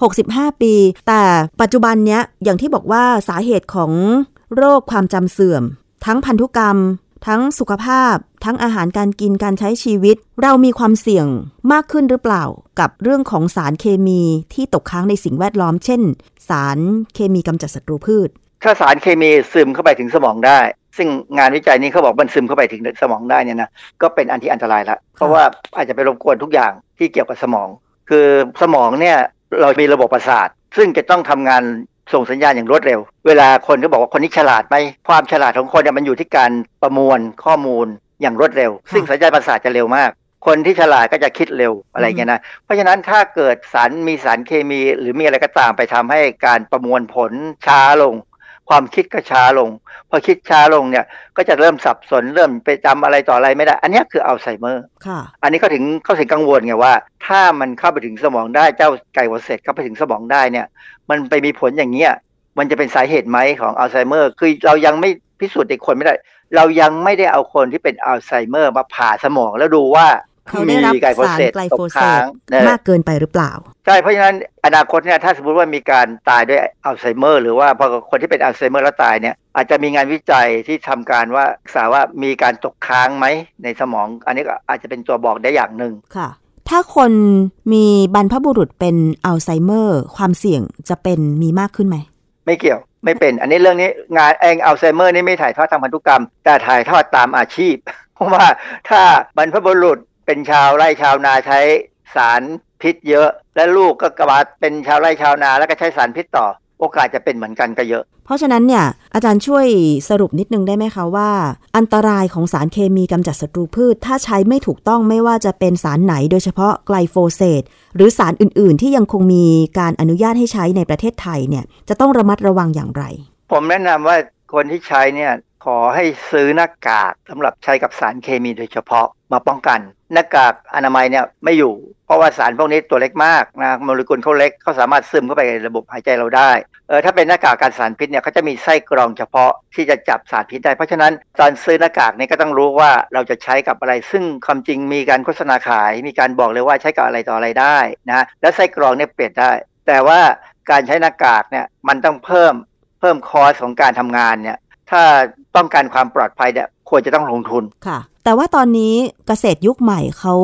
65 ปี แต่ปัจจุบันเนี้ย อย่างที่บอกว่าสาเหตุของโรคความจำเสื่อม ทั้งพันธุกรรมทั้งสุขภาพทั้งอาหารการกินการใช้ชีวิต เรามีความเสี่ยงมากขึ้นหรือเปล่า กับเรื่องของสารเคมีที่ตกค้างในสิ่งแวดล้อม เช่น สารเคมีกำจัดศัตรูพืช ถ้าสารเคมีซึมเข้าไปถึงสมองได้ ซึ่งงานวิจัยนี้เขาบอกมันซึมเข้าไปถึงสมองได้เนี่ยนะก็เป็นอันที่อันตรายละเพราะว่าอาจจะไปรบกวนทุกอย่างที่เกี่ยวกับสมอง คือสมองเนี่ยเรามีระบบประสาทซึ่งจะต้องทำงานส่งสัญญาณอย่างรวดเร็ว เวลาคนก็บอกว่าคนนี้ฉลาดไหมความฉลาดของคนเนี่ยมันอยู่ที่การประมวลข้อมูลอย่างรวดเร็ว ซึ่งสัญญาณประสาทจะเร็วมากคนที่ฉลาดก็จะคิดเร็วอะไรเงี้ยนะเพราะฉะนั้นถ้าเกิดสารมีสารเคมี หรือมีอะไรก็ตามไปทำให้การประมวลผลช้าลงความคิดก็ช้าลง พอคิดช้าลงเนี่ยก็จะเริ่มสับสนเริ่มไปจำอะไรต่ออะไรไม่ได้ อันนี้คืออัลไซเมอร์อันนี้เขาถึงเขาถึงกังวลไงว่า ถ้ามันเข้าไปถึงสมองได้เจ้าไก่หัวเศษเข้าไปถึงสมองได้เนี่ย มันไปมีผลอย่างเงี้ยมันจะเป็นสาเหตุไหมของอัลไซเมอร์ คือเรายังไม่พิสูจน์ในคนไม่ได้ เรายังไม่ได้เอาคนที่เป็นอัลไซเมอร์มาผ่าสมองแล้วดูว่าเขาได้รับสารไกลโฟเซตมากเกินไปหรือเปล่า ใช่เพราะฉะนั้นอนาคตเนี่ยถ้าสมมติว่ามีการตายด้วยอัลไซเมอร์ หรือว่าพอคนที่เป็นอัลไซเมอร์แล้วตายเนี่ยอาจจะมีงานวิจัยที่ทำการว่าศึกษาว่ามีการตกค้างไหม ในสมอง อันนี้ก็อาจจะเป็นตัวบอกได้อย่างหนึ่งค่ะ ถ้าคนมีบรรพบุรุษเป็นอัลไซเมอร์ความเสี่ยงจะเป็นมีมากขึ้นไหมไม่เกี่ยว ไม่เป็น อันนี้เรื่องนี้งานแองอัลไซเมอร์นี่ไม่ถ่ายทอดทางพันธุกรรม แต่ถ่ายทอดตามอาชีพ เพราะว่าถ้าบรรพบุรุษเป็นชาวไร่ชาวนาใช้สารพิษเยอะ และลูกก็กระบาดเป็นชาวไร่ชาวนาแล้วก็ใช้สารพิษต่อ โอกาสจะเป็นเหมือนกันก็เยอะ เพราะฉะนั้นเนี่ยอาจารย์ช่วยสรุปนิดนึงได้ไหมคะว่า อันตรายของสารเคมีกำจัดศัตรูพืช ถ้าใช้ไม่ถูกต้องไม่ว่าจะเป็นสารไหน โดยเฉพาะไกลโฟเซตหรือสารอื่นๆที่ยังคงมีการอนุญาตให้ใช้ในประเทศไทยเนี่ยจะต้องระมัดระวังอย่างไร ผมแนะนำว่าคนที่ใช้เนี่ยขอให้ซื้อหน้ากากสำหรับใช้กับสารเคมีโดยเฉพาะมาป้องกันหน้ากากอนามัยเนี่ยไม่อยู่เพราะว่าสารพวกนี้ตัวเล็กมากนะโมเลกุลเขาเล็ก เขาสามารถซึมเข้าไปในระบบหายใจเราได้เออถ้าเป็นหน้ากากการสารพิษเนี่ยเขาจะมีไส้กรองเฉพาะที่จะจับสารพิษได้เพราะฉะนั้นการซื้อหน้ากากนี่ก็ต้องรู้ว่าเราจะใช้กับอะไร ซึ่งความจริงมีการโฆษณาขายมีการบอกเลยว่าใช้กับอะไรต่ออะไรได้นะและไส้กรองเนี่ยเปลี่ยนได้ แต่ว่าการใช้หน้ากากเนี่ยมันต้องเพิ่มเพิ่มคอสของการทำงานเนี่ยถ้าต้องการความปลอดภัยเนี่ยควรจะต้องลงทุนแต่ว่าตอนนี้เกษตรยุคใหม่เขา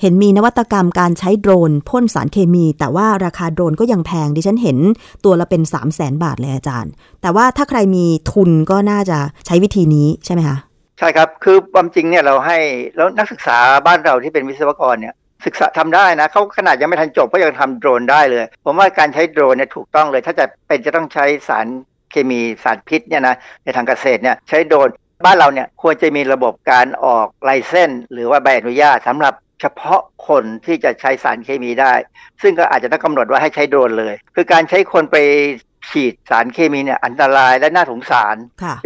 เห็นมีนวัตกรรมการใช้โดรนพ่นสารเคมี แต่ว่าราคาโดรนก็ยังแพงดิฉันเห็นตัวละเป็น 3 0 0แสนบาทเลยอาจารย์ แต่ว่าถ้าใครมีทุนก็น่าจะใช้วิธีนี้ใช่ไหมคะใช่ครับคือความจริงเนี่ยเราให้ แล้วนักศึกษาบ้านเราที่เป็นวิศวกรเนี่ยศึกษาทำได้นะเขาขนาดยังไม่ทันจบก็ยังทำโดรนได้เลย ผมว่าการใช้โดรนเนี่ยถูกต้องเลยถ้าจะเป็นจะต้องใช้สารเคมีสารพิษเนี่ยนะในทางเกษตรเนี่ยใช้โดรนบ้านเราเนี่ยควรจะมีระบบการออกไลเซนหรือว่าใบอนุญาตสำหรับเฉพาะคนที่จะใช้สารเคมีได้ ซึ่งก็อาจจะต้องกำหนดว่าให้ใช้โดรนเลย คือการใช้คนไปฉีดสารเคมีเนี่ยอันตรายและน่าสงสาร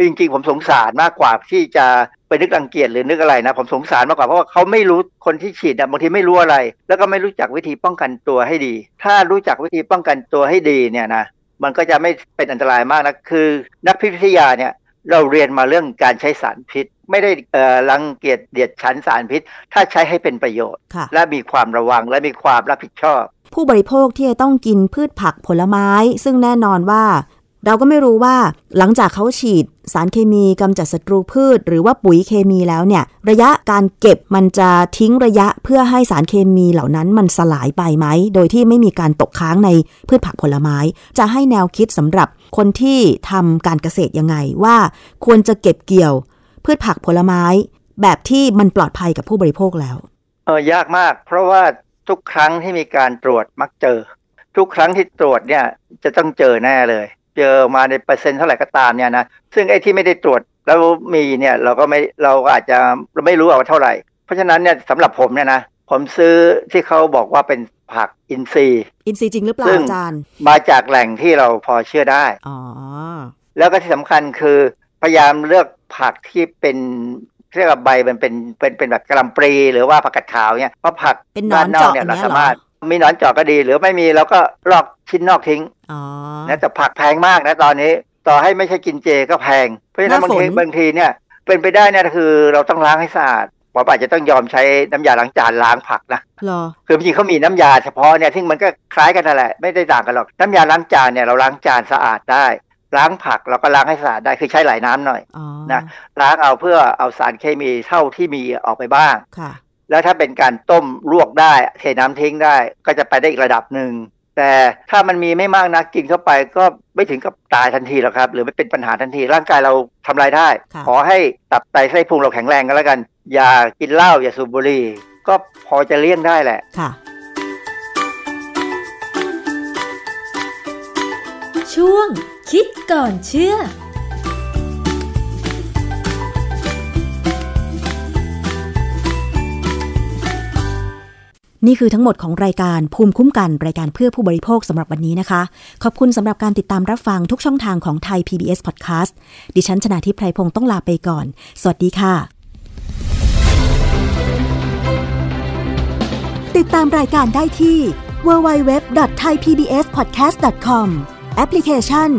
จริงๆ ผมสงสารมากกว่าที่จะไปนึกรังเกียจหรือนึกอะไรนะผมสงสารมากกว่าเพราะว่าเขาไม่รู้คนที่ฉีดบางทีไม่รู้อะไร แล้วก็ไม่รู้จักวิธีป้องกันตัวให้ดี ถ้ารู้จักวิธีป้องกันตัวให้ดีเนี่ยนะมันก็จะไม่เป็นอันตรายมากนะคือ นักพิิทยาเนี่ยเราเรียนมาเรื่องการใช้สารพิษไม่ได้รังเกียจเดียดฉันสารพิษถ้าใช้ให้เป็นประโยชน์ และมีความระวังและมีความรับผิดชอบ ผู้บริโภคที่จะต้องกินพืชผักผลไม้ ซึ่งแน่นอนว่า เราก็ไม่รู้ว่า หลังจากเขาฉีดสารเคมีกำจัดศัตรูพืช หรือว่าปุ๋ยเคมีแล้วเนี่ย ระยะการเก็บมันจะทิ้งระยะเพื่อให้สารเคมีเหล่านั้นมันสลายไปไหมโดยที่ไม่มีการตกค้างในพืชผักผลไม้ จะให้แนวคิดสำหรับคนที่ทำการเกษตรยังไงว่าควรจะเก็บเกี่ยวพืชผักผลไม้ แบบที่มันปลอดภัยกับผู้บริโภคแล้วเออยากมาก เพราะว่าทุกครั้งที่มีการตรวจมักเจอ ทุกครั้งที่ตรวจเนี่ยจะต้องเจอแน่เลย เจอมาในเปอร์เซ็นต์เท่าไหร่ก็ตามเนี่ยนะ ซึ่งไอ้ที่ไม่ได้ตรวจแล้วมีเนี่ยเราก็ไม่เราก็อาจจะไม่รู้เอาเท่าไหร่เพราะฉะนั้นเนี่ยสำหรับผมเนี่ยนะผมซื้อที่เขาบอกว่าเป็นผักอินทรีย์ อินทรีย์จริงหรือเปล่าอาจารย์มาจากแหล่งที่เราพอเชื่อได้ อ๋อ แล้วก็ที่สำคัญคือ พยายามเลือกผักที่เป็นเรียกว่าใบมันเป็นเป็นเป็นแบบกระลำปรี หรือว่าผักกาดขาวเนี่ยเพราะผักเป็นนอนเจาะเนี่ยเราสามารถ มีหนอนเจาะก็ดี หรือไม่มีเราก็ลอกชิ้นนอกทิ้งนะแต่ผักแพงมากนะ ตอนนี้ ต่อให้ไม่ใช่กินเจก็แพง เพราะฉะนั้นบางทีบางทีเนี่ยเป็นไปได้เนี่ยคือเราต้องล้างให้สะอาดมอปลาจะต้องยอมใช้น้ำยาล้างจานล้างผักนะรอ คือจริงเขามีน้ำยา เฉพาะเนี่ยซึ่งมันก็คล้ายกันนั่นแหละไม่ได้ต่างกันหรอก น้ำยาล้างจานเนี่ยเราล้างจานสะอาดได้ ล้างผักเราก็ล้างให้สะอาดได้คือใช้ไหลน้ำหน่อยนะล้างเอาเพื่อเอาสารเคมีเท่าที่มีออกไปบ้าง ค่ะแล้วถ้าเป็นการต้มลวกได้เทน้ำทิ้งได้ ก็จะไปได้อีกระดับหนึ่งแต่ถ้ามันมีไม่มากนะกินเข้าไปก็ไม่ถึงกับตายทันทีหรอกครับ หรือไม่เป็นปัญหาทันทีร่างกายเราทำลายได้ ขอให้ตับไตไส้พุงเราแข็งแรงกันแล้วกัน อย่ากินเหล้าอย่าสูบบุหรี่ก็พอจะเลี่ยงได้แหละ ค่ะ ช่วงคิดก่อนเชื่อนี่คือทั้งหมดของรายการภูมิคุ้มกัน รายการเพื่อผู้บริโภคสำหรับวันนี้นะคะ ขอบคุณสำหรับการติดตามรับฟังทุกช่องทางของไทย PBS Podcast ดิฉันชนะทิพไพรพงศ์ต้องลาไปก่อน สวัสดีค่ะ ติดตามรายการได้ที่ www.thaipbspodcast.com แอปพลิเคชัน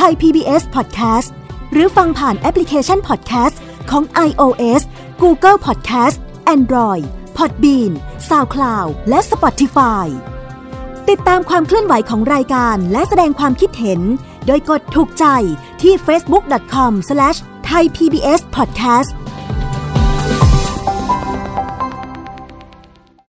Thai PBS Podcast หรือฟังผ่านแอปพลิเคชัน Podcast ของ iOS Google Podcast Android Podbean SoundCloud และ Spotify ติดตามความเคลื่อนไหวของรายการและแสดงความคิดเห็น โดยกดถูกใจที่ facebook.com/thaipbspodcast